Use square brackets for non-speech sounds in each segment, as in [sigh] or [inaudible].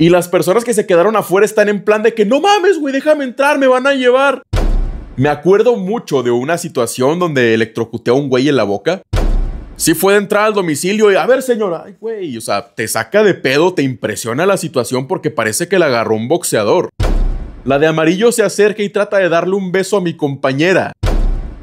Y las personas que se quedaron afuera están en plan de que no mames, güey, déjame entrar, me van a llevar. Me acuerdo mucho de una situación donde electrocuté a un güey en la boca. Sí fue de entrar al domicilio y a ver, señora, güey, o sea, te saca de pedo, te impresiona la situación porque parece que la agarró un boxeador. La de amarillo se acerca y trata de darle un beso a mi compañera.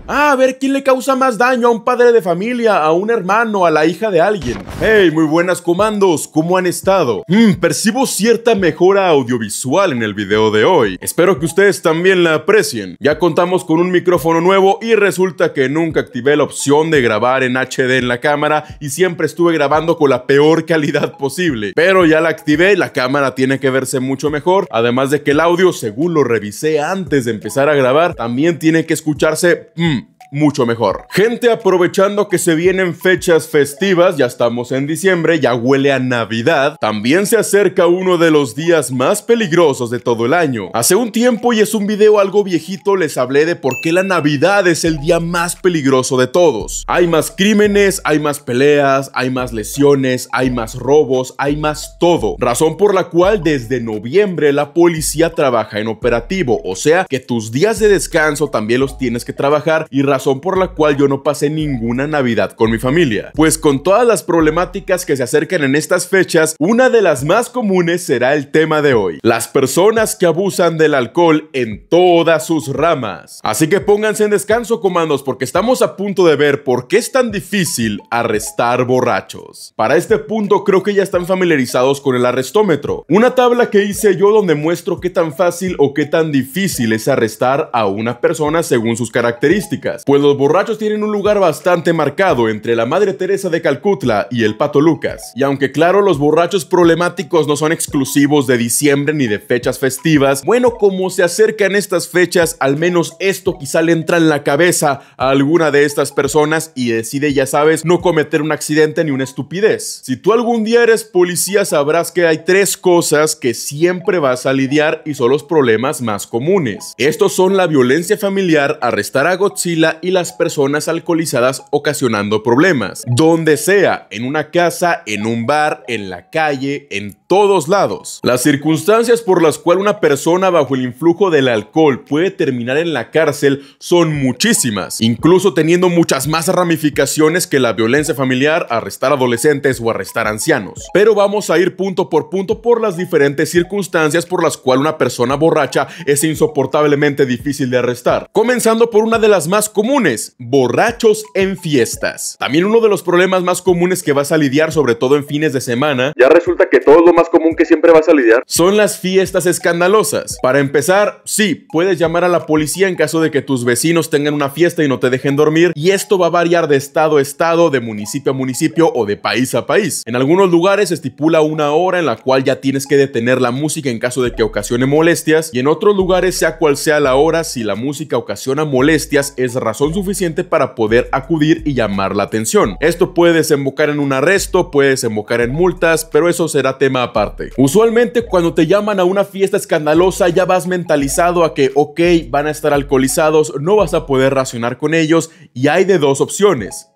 Ah, a ver quién le causa más daño a un padre de familia, a un hermano, a la hija de alguien. Hey, muy buenas comandos, ¿cómo han estado? Hmm, percibo cierta mejora audiovisual en el video de hoy. Espero que ustedes también la aprecien. Ya contamos con un micrófono nuevo y resulta que nunca activé la opción de grabar en HD en la cámara y siempre estuve grabando con la peor calidad posible. Pero ya la activé, la cámara tiene que verse mucho mejor, además de que el audio, según lo revisé antes de empezar a grabar, también tiene que escucharse... Hmm, mucho mejor. Gente, aprovechando que se vienen fechas festivas, ya estamos en diciembre, ya huele a Navidad, también se acerca uno de los días más peligrosos de todo el año. Hace un tiempo, y es un video algo viejito, les hablé de por qué la Navidad es el día más peligroso de todos. Hay más crímenes, hay más peleas, hay más lesiones, hay más robos, hay más todo. Razón por la cual desde noviembre la policía trabaja en operativo, o sea que tus días de descanso también los tienes que trabajar y por la cual yo no pasé ninguna Navidad con mi familia. Pues con todas las problemáticas que se acercan en estas fechas, una de las más comunes será el tema de hoy. Las personas que abusan del alcohol en todas sus ramas. Así que pónganse en descanso, comandos, porque estamos a punto de ver por qué es tan difícil arrestar borrachos. Para este punto creo que ya están familiarizados con el arrestómetro, una tabla que hice yo donde muestro qué tan fácil o qué tan difícil es arrestar a una persona según sus características pues los borrachos tienen un lugar bastante marcado entre la Madre Teresa de Calcutla y el Pato Lucas. Y aunque claro, los borrachos problemáticos no son exclusivos de diciembre ni de fechas festivas, bueno, como se acercan estas fechas, al menos esto quizá le entra en la cabeza a alguna de estas personas y decide, ya sabes, no cometer un accidente ni una estupidez. Si tú algún día eres policía, sabrás que hay tres cosas que siempre vas a lidiar y son los problemas más comunes. Estos son la violencia familiar, arrestar a Godzilla y las personas alcoholizadas ocasionando problemas. Donde sea, en una casa, en un bar, en la calle, en todos lados. Las circunstancias por las cuales una persona bajo el influjo del alcohol puede terminar en la cárcel son muchísimas, incluso teniendo muchas más ramificaciones que la violencia familiar, arrestar adolescentes o arrestar ancianos. Pero vamos a ir punto por punto por las diferentes circunstancias por las cuales una persona borracha es insoportablemente difícil de arrestar. Comenzando por una de las más comunes comunes, borrachos en fiestas. También uno de los problemas más comunes que vas a lidiar, sobre todo en fines de semana, ya resulta que todo lo más común que siempre vas a lidiar, son las fiestas escandalosas. Para empezar, sí, puedes llamar a la policía en caso de que tus vecinos tengan una fiesta y no te dejen dormir, y esto va a variar de estado a estado, de municipio a municipio o de país a país. En algunos lugares estipula una hora en la cual ya tienes que detener la música en caso de que ocasione molestias, y en otros lugares, sea cual sea la hora, si la música ocasiona molestias, es razonable son suficientes para poder acudir y llamar la atención. Esto puede desembocar en un arresto, puede desembocar en multas, pero eso será tema aparte. Usualmente cuando te llaman a una fiesta escandalosa ya vas mentalizado a que, ok, van a estar alcoholizados, no vas a poder racionar con ellos y hay de dos opciones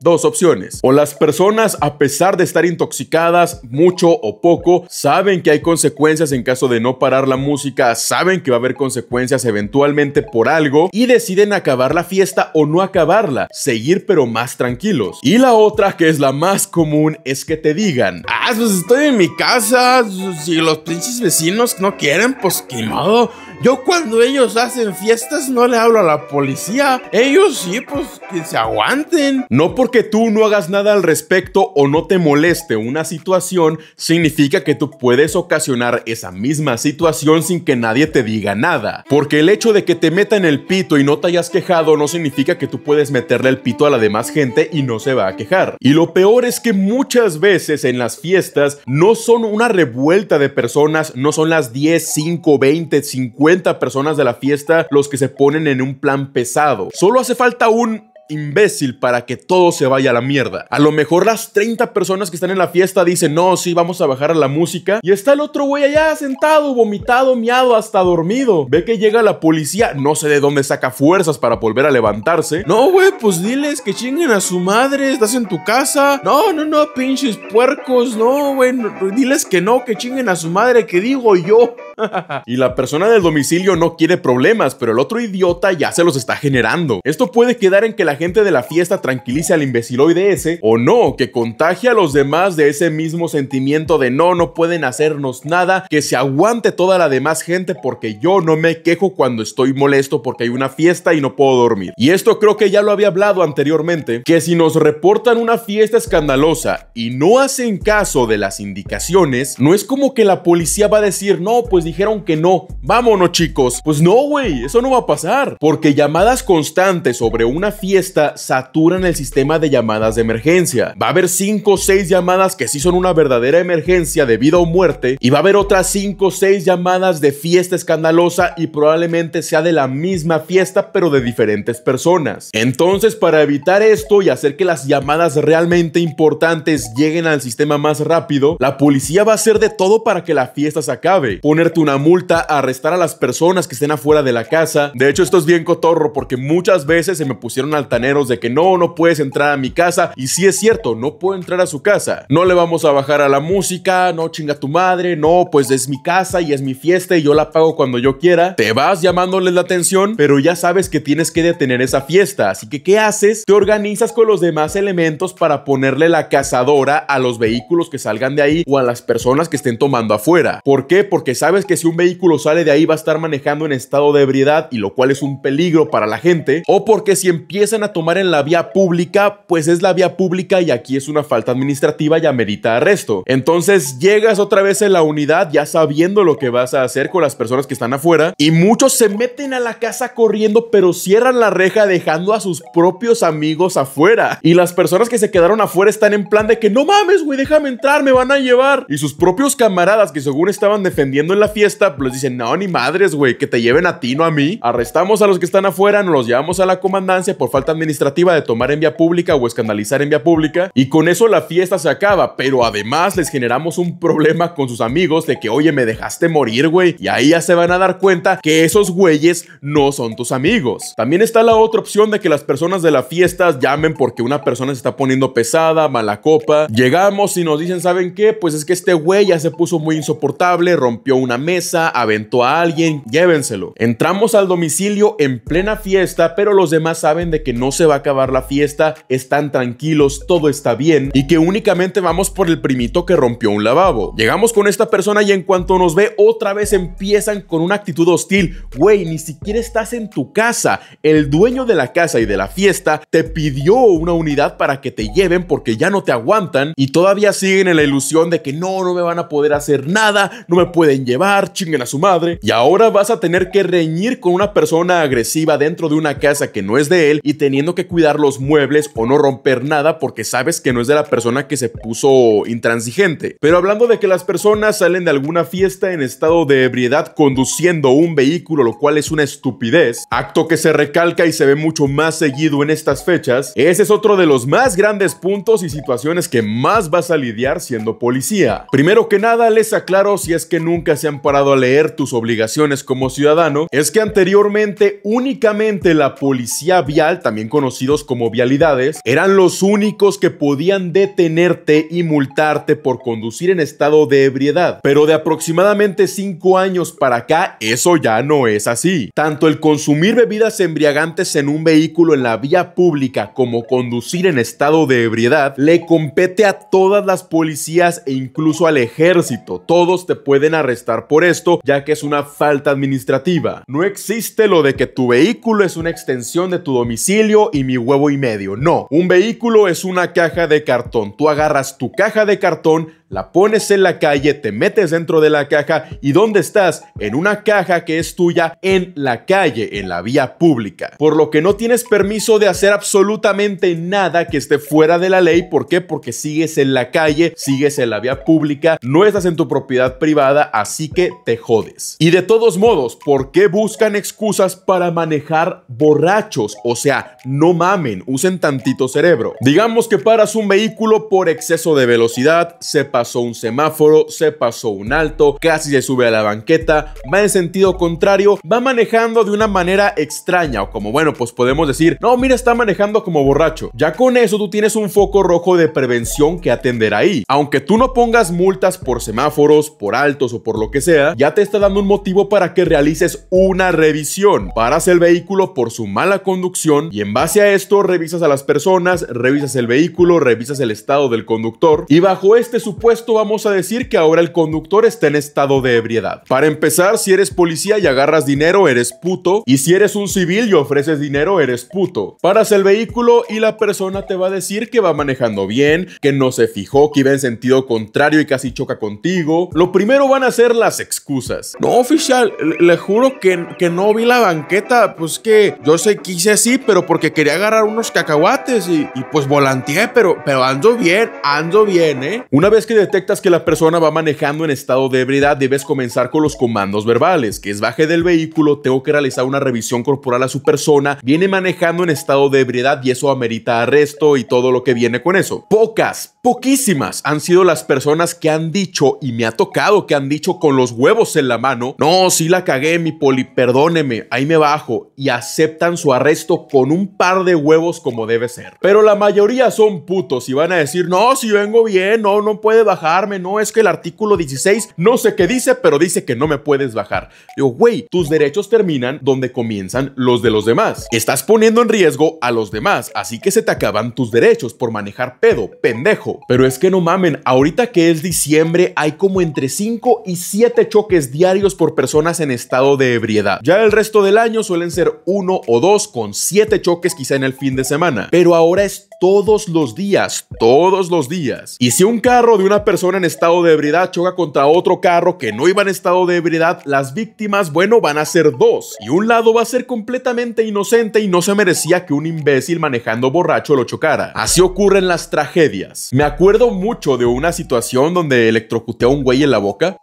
Dos opciones. O las personas, a pesar de estar intoxicadas mucho o poco, saben que hay consecuencias en caso de no parar la música, saben que va a haber consecuencias eventualmente por algo y deciden acabar la fiesta o no acabarla, seguir pero más tranquilos. Y la otra, que es la más común, es que te digan, ah, pues estoy en mi casa, si los pinches vecinos no quieren, pues qué modo, yo cuando ellos hacen fiestas no le hablo a la policía. Ellos sí, pues que se aguanten. No porque tú no hagas nada al respecto o no te moleste una situación, significa que tú puedes ocasionar esa misma situación sin que nadie te diga nada. Porque el hecho de que te metan el pito y no te hayas quejado no significa que tú puedes meterle el pito a la demás gente y no se va a quejar. Y lo peor es que muchas veces en las fiestas no son una revuelta de personas, no son las 10, 5, 20, 50 personas de la fiesta los que se ponen en un plan pesado. Solo hace falta un imbécil para que todo se vaya a la mierda. A lo mejor las 30 personas que están en la fiesta dicen, no, sí, vamos a bajar a la música. Y está el otro güey allá sentado, vomitado, miado, hasta dormido. Ve que llega la policía, no sé de dónde saca fuerzas para volver a levantarse. No, güey, pues diles que chinguen a su madre, estás en tu casa. No, no, no, pinches puercos, no, güey, diles que no, que chinguen a su madre, que digo yo. [laughs] y la persona del domicilio no quiere problemas, pero el otro idiota ya se los está generando. Esto puede quedar en que la gente de la fiesta tranquilice al imbeciloide ese, o no, que contagie a los demás de ese mismo sentimiento de no, no pueden hacernos nada, que se aguante toda la demás gente porque yo no me quejo cuando estoy molesto porque hay una fiesta y no puedo dormir. Y esto creo que ya lo había hablado anteriormente, que si nos reportan una fiesta escandalosa y no hacen caso de las indicaciones, no es como que la policía va a decir, no, pues dijeron que no. Vámonos chicos. Pues no, güey, eso no va a pasar. Porque llamadas constantes sobre una fiesta saturan el sistema de llamadas de emergencia. Va a haber 5 o 6 llamadas que sí son una verdadera emergencia de vida o muerte. Y va a haber otras 5 o 6 llamadas de fiesta escandalosa y probablemente sea de la misma fiesta pero de diferentes personas. Entonces, para evitar esto y hacer que las llamadas realmente importantes lleguen al sistema más rápido, la policía va a hacer de todo para que la fiesta se acabe. ponerte una multa, arrestar a las personas que estén afuera de la casa. De hecho, esto es bien cotorro porque muchas veces se me pusieron altaneros de que no, no puedes entrar a mi casa. Y sí es cierto, no puedo entrar a su casa. No le vamos a bajar a la música, no chinga tu madre, no, pues es mi casa y es mi fiesta y yo la pago cuando yo quiera. Te vas llamándoles la atención, pero ya sabes que tienes que detener esa fiesta. Así que, ¿qué haces? Te organizas con los demás elementos para ponerle la cazadora a los vehículos que salgan de ahí o a las personas que estén tomando afuera. ¿Por qué? Porque sabes que si un vehículo sale de ahí va a estar manejando en estado de ebriedad y lo cual es un peligro para la gente, o porque si empiezan a tomar en la vía pública, pues es la vía pública y aquí es una falta administrativa y amerita arresto. Entonces llegas otra vez en la unidad ya sabiendo lo que vas a hacer con las personas que están afuera y muchos se meten a la casa corriendo pero cierran la reja dejando a sus propios amigos afuera y las personas que se quedaron afuera están en plan de que no mames güey déjame entrar me van a llevar y sus propios camaradas que según estaban defendiendo en la fiesta, pues dicen, no, ni madres, güey, que te lleven a ti, no a mí. Arrestamos a los que están afuera, nos los llevamos a la comandancia por falta administrativa de tomar en vía pública o escandalizar en vía pública. Y con eso la fiesta se acaba, pero además les generamos un problema con sus amigos de que, oye, me dejaste morir, güey. Y ahí ya se van a dar cuenta que esos güeyes no son tus amigos. También está la otra opción de que las personas de la fiesta llamen porque una persona se está poniendo pesada, mala copa. Llegamos y nos dicen, ¿saben qué? Pues es que este güey ya se puso muy insoportable, rompió una mesa, aventó a alguien, llévenselo. Entramos al domicilio en plena fiesta, pero los demás saben de que no se va a acabar la fiesta, están tranquilos, todo está bien y que únicamente vamos por el primito que rompió un lavabo. Llegamos con esta persona y en cuanto nos ve otra vez empiezan con una actitud hostil, wey ni siquiera estás en tu casa, el dueño de la casa y de la fiesta te pidió una unidad para que te lleven porque ya no te aguantan y todavía siguen en la ilusión de que no, no me van a poder hacer nada, no me pueden llevar a su madre, y ahora vas a tener que reñir con una persona agresiva dentro de una casa que no es de él y teniendo que cuidar los muebles o no romper nada porque sabes que no es de la persona que se puso intransigente. Pero hablando de que las personas salen de alguna fiesta en estado de ebriedad conduciendo un vehículo, lo cual es una estupidez, acto que se recalca y se ve mucho más seguido en estas fechas, ese es otro de los más grandes puntos y situaciones que más vas a lidiar siendo policía. Primero que nada, les aclaro si es que nunca se han parado a leer tus obligaciones como ciudadano es que anteriormente únicamente la policía vial, también conocidos como vialidades, eran los únicos que podían detenerte y multarte por conducir en estado de ebriedad. Pero de aproximadamente 5 años para acá, eso ya no es así. Tanto el consumir bebidas embriagantes en un vehículo en la vía pública como conducir en estado de ebriedad le compete a todas las policías e incluso al ejército. Todos te pueden arrestar por esto, ya que es una falta administrativa. No existe lo de que tu vehículo es una extensión de tu domicilio y mi huevo y medio. No, un vehículo es una caja de cartón. Tú agarras tu caja de cartón, la pones en la calle, te metes dentro de la caja y ¿dónde estás? En una caja que es tuya en la calle, en la vía pública. Por lo que no tienes permiso de hacer absolutamente nada que esté fuera de la ley. ¿Por qué? Porque sigues en la calle, sigues en la vía pública, no estás en tu propiedad privada, así que te jodes. Y de todos modos, ¿por qué buscan excusas para manejar borrachos? O sea, no mamen, usen tantito cerebro. Digamos que paras un vehículo por exceso de velocidad, se pasó un semáforo, se pasó un alto, casi se sube a la banqueta, va en sentido contrario, va manejando de una manera extraña o como bueno, pues podemos decir, no, mira, está manejando como borracho. Ya con eso tú tienes un foco rojo de prevención que atender ahí. Aunque tú no pongas multas por semáforos, por altos o por lo que sea, ya te está dando un motivo para que realices una revisión. Paras el vehículo por su mala conducción y en base a esto revisas a las personas, revisas el vehículo, revisas el estado del conductor y bajo este supuesto esto vamos a decir que ahora el conductor está en estado de ebriedad. Para empezar, si eres policía y agarras dinero, eres puto. Y si eres un civil y ofreces dinero, eres puto. Paras el vehículo y la persona te va a decir que va manejando bien, que no se fijó, que iba en sentido contrario y casi choca contigo. Lo primero van a ser las excusas. No, oficial, le juro que, que no vi la banqueta. Pues que yo sé, que hice así, pero porque quería agarrar unos cacahuates y, pues volanteé, pero, pero ando bien, ando bien, ¿eh? Una vez que detectas que la persona va manejando en estado de ebriedad, debes comenzar con los comandos verbales, que es baje del vehículo, tengo que realizar una revisión corporal a su persona, viene manejando en estado de ebriedad y eso amerita arresto y todo lo que viene con eso. Pocas, Poquísimas han sido las personas que han dicho, y me ha tocado que han dicho con los huevos en la mano, no, si la cagué, mi poli, perdóneme, ahí me bajo, y aceptan su arresto con un par de huevos como debe ser. Pero la mayoría son putos y van a decir, no, si vengo bien, no, no puede bajarme, no, es que el artículo 16, no sé qué dice, pero dice que no me puedes bajar. Digo, güey, tus derechos terminan donde comienzan los de los demás. Estás poniendo en riesgo a los demás, así que se te acaban tus derechos por manejar pedo, pendejo. Pero es que no mamen, ahorita que es diciembre hay como entre 5 y 7 choques diarios por personas en estado de ebriedad. Ya el resto del año suelen ser uno o dos con 7 choques quizá en el fin de semana. Pero ahora es todos los días, todos los días. Y si un carro de una persona en estado de ebriedad choca contra otro carro que no iba en estado de ebriedad, las víctimas, bueno, van a ser dos. Y un lado va a ser completamente inocente y no se merecía que un imbécil manejando borracho lo chocara. Así ocurren las tragedias. Me acuerdo mucho de una situación donde electrocuté a un güey en la boca.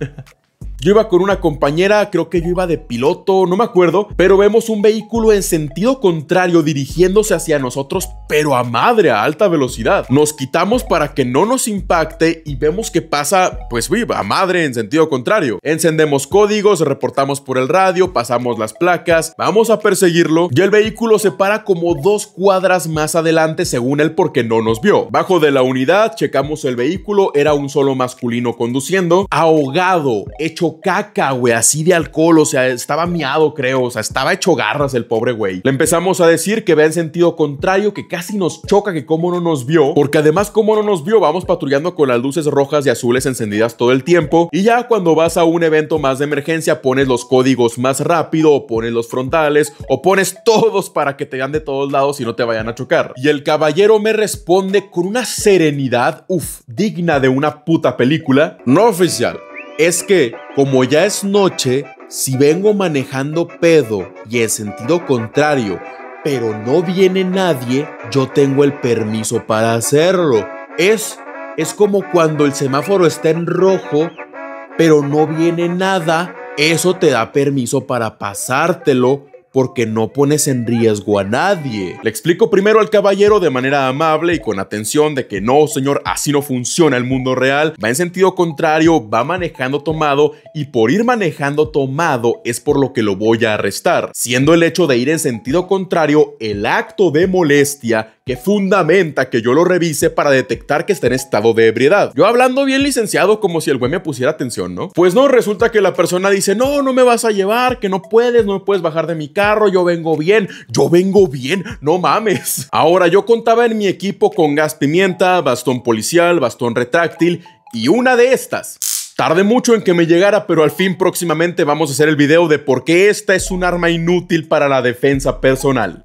[laughs] Yo iba con una compañera, creo que yo iba de piloto, no me acuerdo, pero vemos un vehículo en sentido contrario dirigiéndose hacia nosotros, pero a madre, a alta velocidad. Nos quitamos para que no nos impacte y vemos que pasa, pues viva, a madre en sentido contrario. Encendemos códigos, reportamos por el radio, pasamos las placas, vamos a perseguirlo y el vehículo se para como dos cuadras más adelante según él porque no nos vio. Bajo de la unidad, checamos el vehículo, era un solo masculino conduciendo, ahogado, hecho caca, güey, así de alcohol, o sea, estaba miado, creo, o sea, estaba hecho garras el pobre güey. Le empezamos a decir que ve en sentido contrario, que casi nos choca que cómo no nos vio, porque además cómo no nos vio, vamos patrullando con las luces rojas y azules encendidas todo el tiempo, y ya cuando vas a un evento más de emergencia pones los códigos más rápido, o pones los frontales, o pones todos para que te vean de todos lados y no te vayan a chocar. Y el caballero me responde con una serenidad, uff, digna de una puta película. No oficial, es que, como ya es noche, si vengo manejando pedo y en sentido contrario, pero no viene nadie, yo tengo el permiso para hacerlo. Es, es como cuando el semáforo está en rojo, pero no viene nada, eso te da permiso para pasártelo porque no pones en riesgo a nadie. Le explico primero al caballero de manera amable y con atención de que no, señor, así no funciona el mundo real. Va en sentido contrario, va manejando tomado y por ir manejando tomado es por lo que lo voy a arrestar, siendo el hecho de ir en sentido contrario el acto de molestia que fundamenta que yo lo revise para detectar que está en estado de ebriedad. Yo hablando bien licenciado como si el güey me pusiera atención, ¿no? Pues no, resulta que la persona dice, no, no me vas a llevar, que no puedes, no me puedes bajar de mi carro, yo vengo bien, yo vengo bien, no mames. [laughs] Ahora, yo contaba en mi equipo con gas pimienta, bastón policial, bastón retráctil y una de estas. Tardé mucho en que me llegara, pero al fin próximamente vamos a hacer el video de por qué esta es un arma inútil para la defensa personal.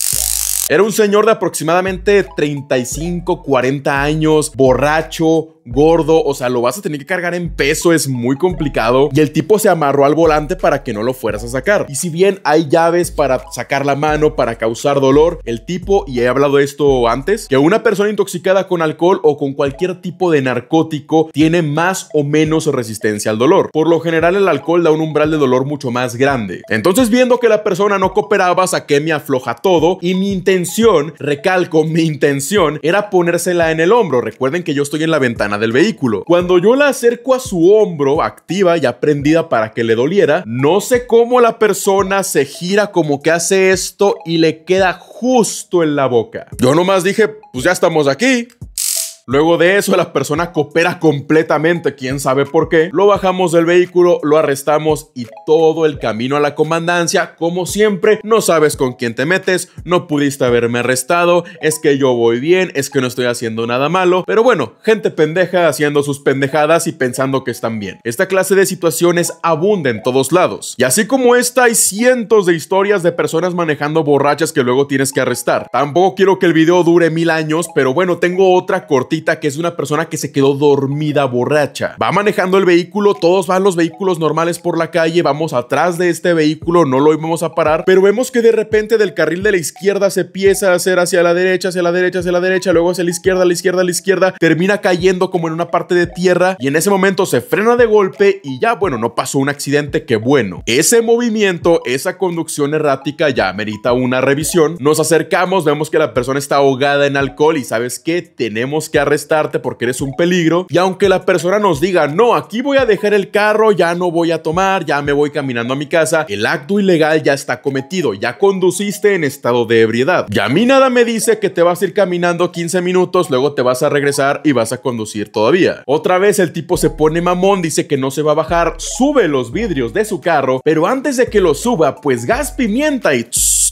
Era un señor de aproximadamente 35, 40 años, borracho, gordo, o sea, lo vas a tener que cargar en peso, es muy complicado. Y el tipo se amarró al volante para que no lo fueras a sacar. Y si bien hay llaves para sacar la mano, para causar dolor, el tipo, y he hablado de esto antes, que una persona intoxicada con alcohol o con cualquier tipo de narcótico tiene más o menos resistencia al dolor. Por lo general el alcohol da un umbral de dolor mucho más grande. Entonces viendo que la persona no cooperaba, saqué mi afloja todo y mi intención, recalco, mi intención era ponérsela en el hombro. Recuerden que yo estoy en la ventana del vehículo. Cuando yo la acerco a su hombro, activa y aprendida para que le doliera, no sé cómo la persona se gira como que hace esto y le queda justo en la boca. Yo nomás dije, pues ya estamos aquí. Luego de eso, la persona coopera completamente, quién sabe por qué. Lo bajamos del vehículo, lo arrestamos y todo el camino a la comandancia, como siempre, no sabes con quién te metes, no pudiste haberme arrestado, es que yo voy bien, es que no estoy haciendo nada malo, pero bueno, gente pendeja haciendo sus pendejadas y pensando que están bien. Esta clase de situaciones abunda en todos lados. Y así como esta, hay cientos de historias de personas manejando borrachas que luego tienes que arrestar. Tampoco quiero que el video dure mil años, pero bueno, tengo otra cortina que es una persona que se quedó dormida borracha. Va manejando el vehículo, todos van los vehículos normales por la calle, vamos atrás de este vehículo, no lo íbamos a parar, pero vemos que de repente del carril de la izquierda se empieza a hacer hacia la derecha, hacia la derecha, hacia la derecha, luego hacia la izquierda, a la izquierda, a la izquierda, termina cayendo como en una parte de tierra y en ese momento se frena de golpe y ya, bueno, no pasó un accidente, qué bueno. Ese movimiento, esa conducción errática ya merita una revisión. Nos acercamos, vemos que la persona está ahogada en alcohol y sabes qué, tenemos que arrestarte porque eres un peligro. Y aunque la persona nos diga, no, aquí voy a dejar el carro, ya no voy a tomar, ya me voy caminando a mi casa, el acto ilegal ya está cometido, ya conduciste en estado de ebriedad. Y a mí nada me dice que te vas a ir caminando 15 minutos, luego te vas a regresar y vas a conducir todavía. Otra vez el tipo se pone mamón, dice que no se va a bajar, sube los vidrios de su carro, pero antes de que lo suba, pues gas pimienta y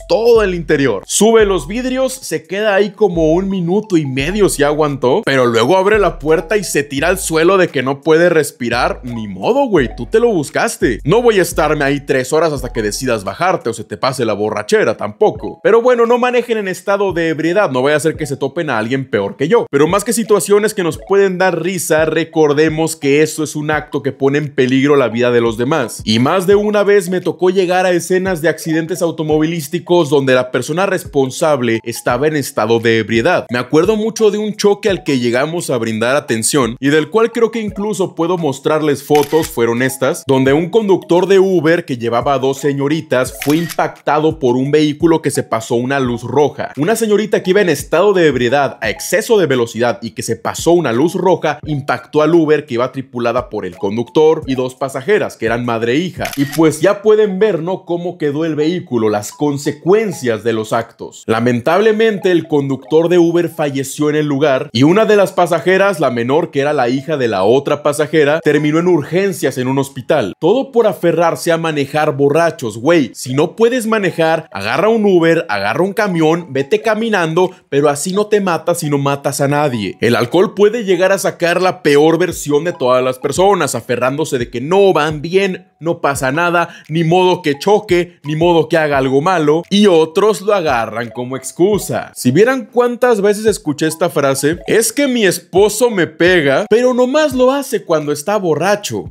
todo el interior. Sube los vidrios, se queda ahí como un minuto y medio si aguantó, pero luego abre la puerta y se tira al suelo de que no puede respirar. Ni modo, güey, tú te lo buscaste. No voy a estarme ahí tres horas hasta que decidas bajarte o se te pase la borrachera tampoco. Pero bueno, no manejen en estado de ebriedad, no voy a hacer que se topen a alguien peor que yo. Pero más que situaciones que nos pueden dar risa, recordemos que eso es un acto que pone en peligro la vida de los demás. Y más de una vez me tocó llegar a escenas de accidentes automovilísticos donde la persona responsable estaba en estado de ebriedad. Me acuerdo mucho de un choque al que llegamos a brindar atención y del cual creo que incluso puedo mostrarles fotos, fueron estas, donde un conductor de Uber que llevaba a dos señoritas fue impactado por un vehículo que se pasó una luz roja. Una señorita que iba en estado de ebriedad a exceso de velocidad y que se pasó una luz roja impactó al Uber que iba tripulada por el conductor y dos pasajeras que eran madre e hija. Y pues ya pueden ver, ¿no? Cómo quedó el vehículo, las consecuencias consecuencias de los actos. Lamentablemente, el conductor de Uber falleció en el lugar y una de las pasajeras, la menor que era la hija de la otra pasajera, terminó en urgencias en un hospital. Todo por aferrarse a manejar borrachos, güey. Si no puedes manejar, agarra un Uber, agarra un camión, vete caminando, pero así no te matas y no matas a nadie. El alcohol puede llegar a sacar la peor versión de todas las personas, aferrándose de que no van bien, no pasa nada, ni modo que choque, ni modo que haga algo malo y otros lo agarran como excusa. Si vieran cuántas veces escuché esta frase, es que mi esposo me pega, pero nomás lo hace cuando está borracho.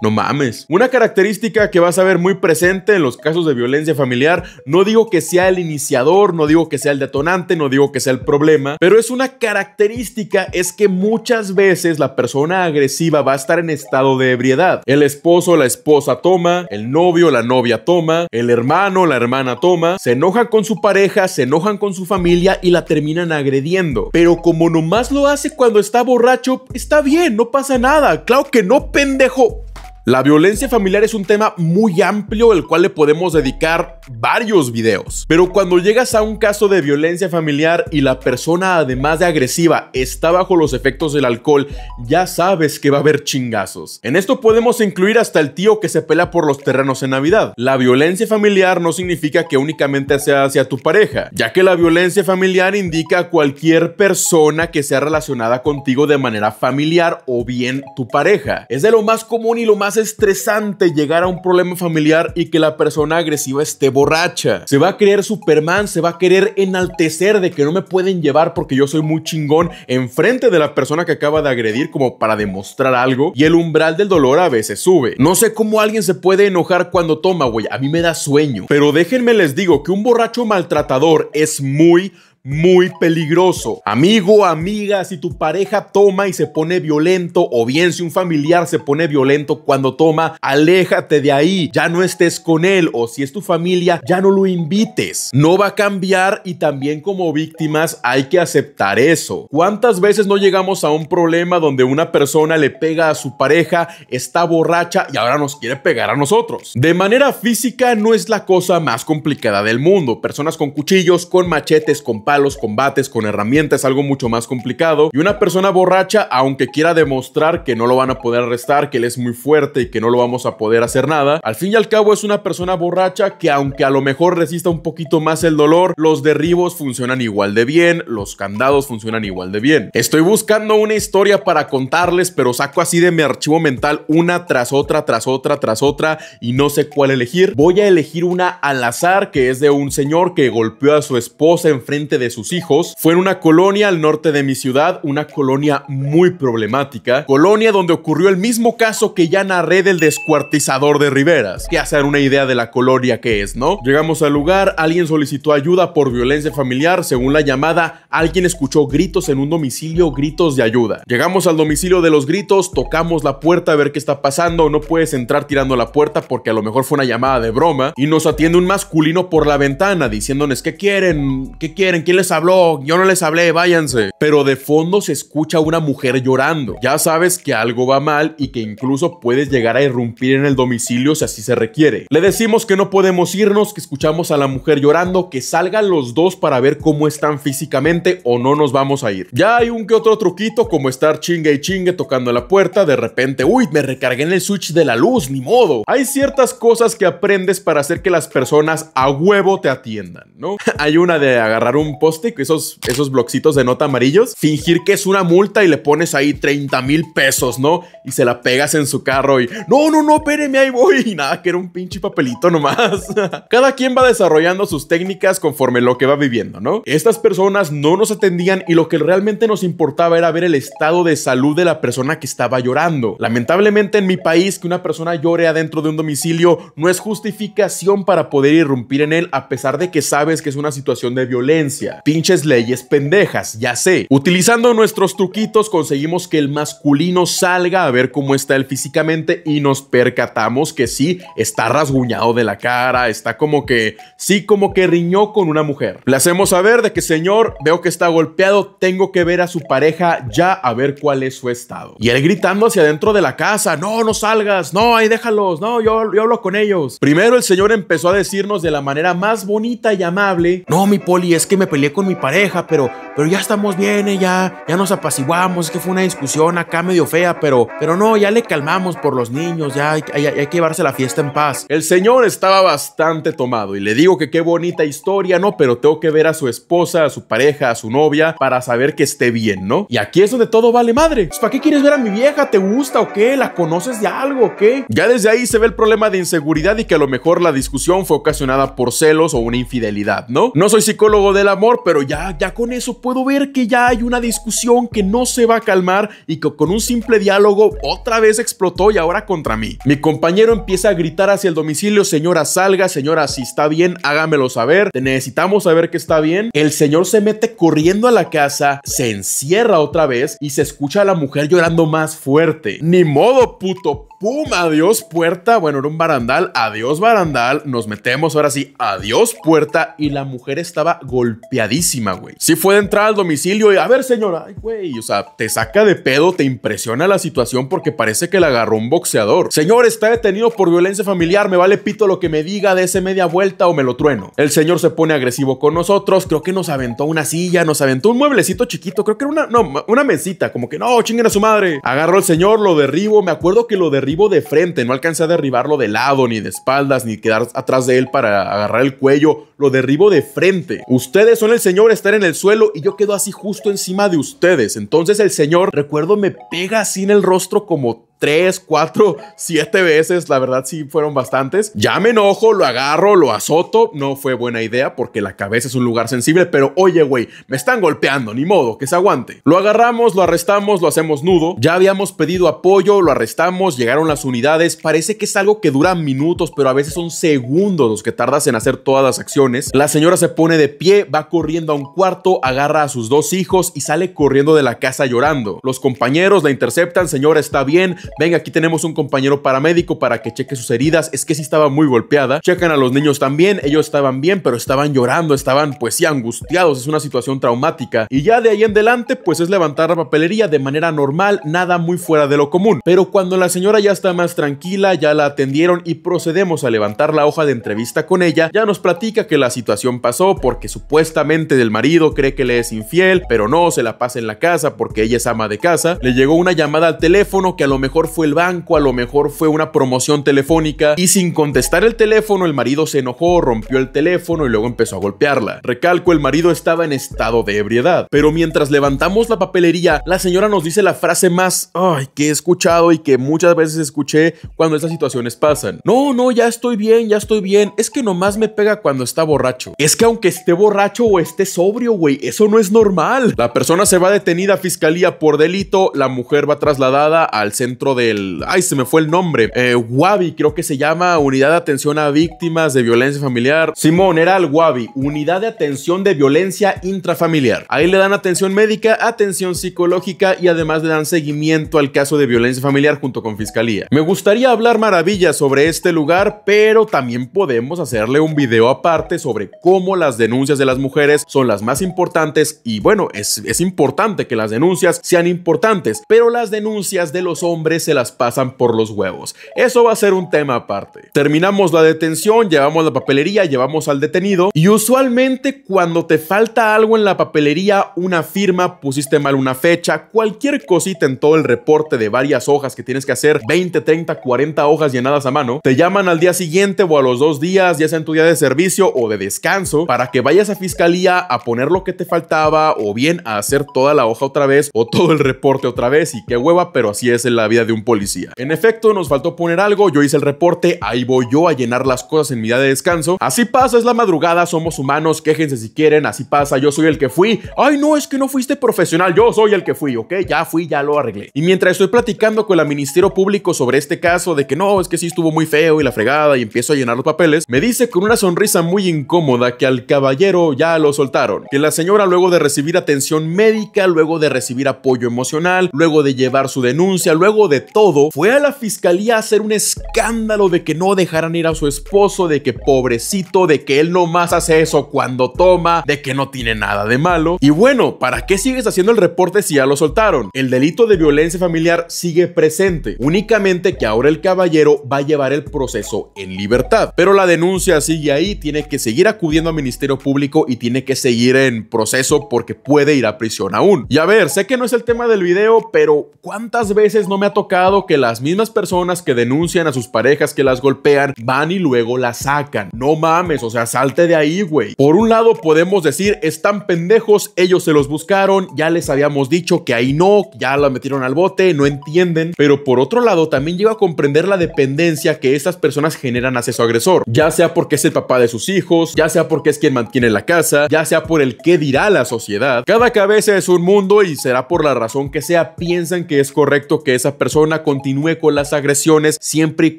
No mames. Una característica que vas a ver muy presente en los casos de violencia familiar, no digo que sea el iniciador, no digo que sea el detonante, no digo que sea el problema, pero es una característica es que muchas veces la persona agresiva va a estar en estado de ebriedad. El esposo, la esposa toma, el novio, la novia toma, el hermano, la hermana toma, se enojan con su pareja, se enojan con su familia y la terminan agrediendo. Pero como nomás lo hace cuando está borracho, está bien, no pasa nada. Claro que no, pendejo. La violencia familiar es un tema muy amplio El cual le podemos dedicar varios videos, pero cuando llegas a un caso de violencia familiar y la persona además de agresiva está bajo los efectos del alcohol, ya sabes que va a haber chingazos. En esto podemos incluir hasta el tío que se pela por los terrenos en Navidad. La violencia familiar no significa que únicamente sea hacia tu pareja, ya que la violencia familiar indica a cualquier persona que sea relacionada contigo de manera familiar o bien tu pareja. Es de lo más común y lo más estresante llegar a un problema familiar y que la persona agresiva esté borracha. Se va a creer Superman, se va a querer enaltecer de que no me pueden llevar porque yo soy muy chingón enfrente de la persona que acaba de agredir como para demostrar algo y el umbral del dolor a veces sube. No sé cómo alguien se puede enojar cuando toma, güey, a mí me da sueño. Pero déjenme les digo que un borracho maltratador es muy, muy peligroso. Amigo, amiga, si tu pareja toma y se pone violento, o bien si un familiar se pone violento cuando toma, aléjate de ahí, ya no estés con él, o si es tu familia, ya no lo invites. No va a cambiar y también como víctimas hay que aceptar eso. ¿Cuántas veces no llegamos a un problema donde una persona le pega a su pareja, está borracha y ahora nos quiere pegar a nosotros? De manera física no es la cosa más complicada del mundo. Personas con cuchillos, con machetes, con palos, los combates con herramientas, algo mucho más complicado. Y una persona borracha, aunque quiera demostrar que no lo van a poder arrestar, que él es muy fuerte y que no lo vamos a poder hacer nada, al fin y al cabo es una persona borracha que aunque a lo mejor resista un poquito más el dolor, los derribos funcionan igual de bien, los candados funcionan igual de bien. Estoy buscando una historia para contarles, pero saco así de mi archivo mental una tras otra, tras otra, tras otra, y no sé cuál elegir. Voy a elegir una al azar, que es de un señor que golpeó a su esposa enfrente de sus hijos, fue en una colonia al norte de mi ciudad, una colonia muy problemática, colonia donde ocurrió el mismo caso que ya narré del descuartizador de Riveras, que hacer una idea de la colonia que es, ¿no? Llegamos al lugar, alguien solicitó ayuda por violencia familiar, según la llamada, alguien escuchó gritos en un domicilio, gritos de ayuda. Llegamos al domicilio de los gritos, tocamos la puerta a ver qué está pasando, no puedes entrar tirando la puerta porque a lo mejor fue una llamada de broma, y nos atiende un masculino por la ventana diciéndonos qué quieren, qué quieren, quién les habló, yo no les hablé, váyanse. Pero de fondo se escucha una mujer llorando. Ya sabes que algo va mal y que incluso puedes llegar a irrumpir en el domicilio si así se requiere. Le decimos que no podemos irnos, que escuchamos a la mujer llorando, que salgan los dos para ver cómo están físicamente o no nos vamos a ir. Ya hay un que otro truquito como estar chingue y chingue tocando la puerta, de repente, uy, me recargué en el switch de la luz, ni modo. Hay ciertas cosas que aprendes para hacer que las personas a huevo te atiendan, ¿no? [laughs] hay una de agarrar un poste, post esos, esos blocitos de nota amarillos, fingir que es una multa y le pones ahí 30 mil pesos, ¿no? Y se la pegas en su carro y no, no, no, espéreme, ahí voy. [laughs] Y nada, que era un pinche papelito nomás. [laughs] Cada quien va desarrollando sus técnicas conforme lo que va viviendo, ¿no? Estas personas no nos atendían y lo que realmente nos importaba era ver el estado de salud de la persona que estaba llorando. Lamentablemente en mi país que una persona llore adentro de un domicilio no es justificación para poder irrumpir en él a pesar de que sabes que es una situación de violencia. Pinches leyes pendejas, ya sé. Utilizando nuestros truquitos conseguimos que el masculino salga a ver cómo está él físicamente y nos percatamos que sí, está rasguñado de la cara, está como que, sí, como que riñó con una mujer. Le hacemos saber de que señor, veo que está golpeado, tengo que ver a su pareja ya a ver cuál es su estado. Y él gritando hacia adentro de la casa, no, no salgas, no, ahí déjalos, no, yo, hablo con ellos. Primero el señor empezó a decirnos de la manera más bonita y amable, no, mi poli, es que me con mi pareja, pero, pero ya estamos bien, ¿eh? ya, ya nos apaciguamos, es que fue una discusión acá medio fea, pero, pero no, ya le calmamos por los niños, ya hay, que llevarse la fiesta en paz. El señor estaba bastante tomado y le digo que qué bonita historia, ¿no? Pero tengo que ver a su esposa, a su pareja, a su novia para saber que esté bien, ¿no? Y aquí es donde todo vale madre. Pues, ¿Para qué quieres ver a mi vieja? ¿Te gusta o qué? ¿La conoces de algo o qué? Ya desde ahí se ve el problema de inseguridad y que a lo mejor la discusión fue ocasionada por celos o una infidelidad, ¿no? No soy psicólogo del amor pero ya, ya con eso puedo ver que ya hay una discusión que no se va a calmar y que con un simple diálogo otra vez explotó y ahora contra mí. Mi compañero empieza a gritar hacia el domicilio, señora salga, señora si está bien, hágamelo saber, necesitamos saber que está bien. El señor se mete corriendo a la casa, se encierra otra vez y se escucha a la mujer llorando más fuerte. Ni modo, puto ¡Pum! Adiós puerta. Bueno, era un barandal. Adiós barandal. Nos metemos ahora sí. Adiós puerta. Y la mujer estaba golpeadísima, güey. Sí fue de entrar al domicilio y a ver, señora. Ay, güey. O sea, te saca de pedo, te impresiona la situación porque parece que la agarró un boxeador. Señor, está detenido por violencia familiar. Me vale pito lo que me diga. De ese media vuelta o me lo trueno. El señor se pone agresivo con nosotros. Creo que nos aventó una silla, nos aventó un mueblecito chiquito. Creo que era una, no, una mesita. Como que no, chinguen a su madre. Agarró al señor, lo derribo. Me acuerdo que lo derribo derribo de frente, no alcancé a derribarlo de lado, ni de espaldas, ni quedar atrás de él para agarrar el cuello, lo derribo de frente. Ustedes son el señor, estar en el suelo y yo quedo así justo encima de ustedes. Entonces el señor, recuerdo, me pega así en el rostro como tres, cuatro, siete veces, la verdad sí fueron bastantes. Ya me enojo, lo agarro, lo azoto, no fue buena idea porque la cabeza es un lugar sensible, pero oye, güey, me están golpeando, ni modo, que se aguante. Lo agarramos, lo arrestamos, lo hacemos nudo, ya habíamos pedido apoyo, lo arrestamos, llegaron las unidades, parece que es algo que dura minutos, pero a veces son segundos los que tardas en hacer todas las acciones. La señora se pone de pie, va corriendo a un cuarto, agarra a sus dos hijos y sale corriendo de la casa llorando. Los compañeros la interceptan, señora está bien, venga, aquí tenemos un compañero paramédico para que cheque sus heridas, es que sí estaba muy golpeada, checan a los niños también, ellos estaban bien, pero estaban llorando, estaban pues sí angustiados, es una situación traumática, y ya de ahí en delante pues es levantar la papelería de manera normal, nada muy fuera de lo común, pero cuando la señora ya está más tranquila, ya la atendieron y procedemos a levantar la hoja de entrevista con ella, ya nos platica que la situación pasó porque supuestamente Del marido cree que le es infiel, pero no, se la pasa en la casa porque ella es ama de casa, le llegó una llamada al teléfono que a lo mejor fue el banco, a lo mejor fue una promoción telefónica y sin contestar el teléfono el marido se enojó, rompió el teléfono y luego empezó a golpearla. Recalco, el marido estaba en estado de ebriedad, pero mientras levantamos la papelería, la señora nos dice la frase más Ay, que he escuchado y que muchas veces escuché cuando estas situaciones pasan. No, no, ya estoy bien, ya estoy bien, es que nomás me pega cuando está borracho. Es que aunque esté borracho o esté sobrio, güey, eso no es normal. La persona se va detenida a fiscalía por delito, la mujer va trasladada al centro del, ay, se me fue el nombre, eh, Wabi, creo que se llama Unidad de Atención a Víctimas de Violencia Familiar. Simón, era el Guabi, Unidad de Atención de Violencia Intrafamiliar. Ahí le dan atención médica, atención psicológica y además le dan seguimiento al caso de violencia familiar junto con Fiscalía. Me gustaría hablar maravillas sobre este lugar, pero también podemos hacerle un video aparte sobre cómo las denuncias de las mujeres son las más importantes y bueno, es, es importante que las denuncias sean importantes, pero las denuncias de los hombres se las pasan por los huevos. Eso va a ser un tema aparte. Terminamos la detención, llevamos la papelería, llevamos al detenido y usualmente cuando te falta algo en la papelería, una firma, pusiste mal una fecha, cualquier cosita en todo el reporte de varias hojas que tienes que hacer, 20, 30, 40 hojas llenadas a mano, te llaman al día siguiente o a los dos días, ya sea en tu día de servicio o de descanso, para que vayas a fiscalía a poner lo que te faltaba o bien a hacer toda la hoja otra vez o todo el reporte otra vez y qué hueva, pero así es en la vida de un policía. En efecto, nos faltó poner algo, yo hice el reporte, ahí voy yo a llenar las cosas en mi día de descanso. Así pasa, es la madrugada, somos humanos, quéjense si quieren, así pasa, yo soy el que fui. Ay, no, es que no fuiste profesional, yo soy el que fui, ¿ok? Ya fui, ya lo arreglé. Y mientras estoy platicando con el Ministerio Público sobre este caso de que no, es que sí estuvo muy feo y la fregada y empiezo a llenar los papeles, me dice con una sonrisa muy incómoda que al caballero ya lo soltaron. Que la señora luego de recibir atención médica, luego de recibir apoyo emocional, luego de llevar su denuncia, luego de todo, fue a la fiscalía a hacer un escándalo de que no dejaran ir a su esposo, de que pobrecito, de que él no más hace eso cuando toma, de que no tiene nada de malo. Y bueno, ¿para qué sigues haciendo el reporte si ya lo soltaron? El delito de violencia familiar sigue presente, únicamente que ahora el caballero va a llevar el proceso en libertad. Pero la denuncia sigue ahí, tiene que seguir acudiendo al Ministerio Público y tiene que seguir en proceso porque puede ir a prisión aún. Y a ver, sé que no es el tema del video, pero ¿cuántas veces no me ha tocado que las mismas personas que denuncian a sus parejas que las golpean van y luego las sacan. No mames, o sea, salte de ahí, güey. Por un lado podemos decir, están pendejos, ellos se los buscaron, ya les habíamos dicho que ahí no, ya la metieron al bote, no entienden. Pero por otro lado también lleva a comprender la dependencia que estas personas generan hacia su agresor, ya sea porque es el papá de sus hijos, ya sea porque es quien mantiene la casa, ya sea por el qué dirá la sociedad. Cada cabeza es un mundo y será por la razón que sea, piensan que es correcto que esa persona continúe con las agresiones siempre y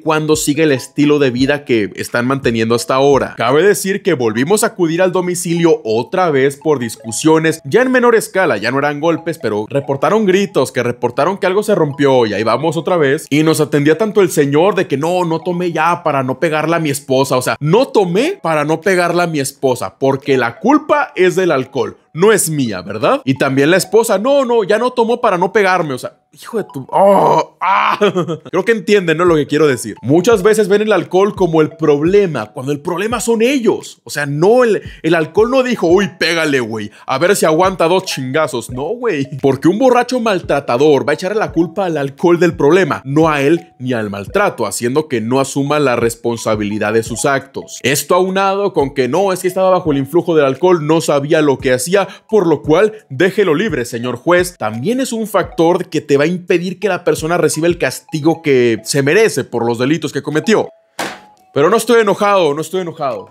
cuando siga el estilo de vida que están manteniendo hasta ahora. Cabe decir que volvimos a acudir al domicilio otra vez por discusiones, ya en menor escala, ya no eran golpes, pero reportaron gritos, que reportaron que algo se rompió y ahí vamos otra vez. Y nos atendía tanto el señor de que no, no tomé ya para no pegarla a mi esposa, o sea, no tomé para no pegarla a mi esposa, porque la culpa es del alcohol no es mía, ¿verdad? Y también la esposa, no, no, ya no tomó para no pegarme, o sea, Hijo de tu... ¡Oh! ah. [laughs] Creo que entienden ¿no? lo que quiero decir. Muchas veces ven el alcohol como el problema, cuando el problema son ellos. O sea, no, el, el alcohol no dijo, uy, pégale, güey, a ver si aguanta dos chingazos. No, güey. Porque un borracho maltratador va a echar la culpa al alcohol del problema, no a él ni al maltrato, haciendo que no asuma la responsabilidad de sus actos. Esto aunado con que no, es que estaba bajo el influjo del alcohol, no sabía lo que hacía, por lo cual déjelo libre, señor juez. También es un factor que te va a impedir que la persona reciba el castigo que se merece por los delitos que cometió. Pero no estoy enojado, no estoy enojado.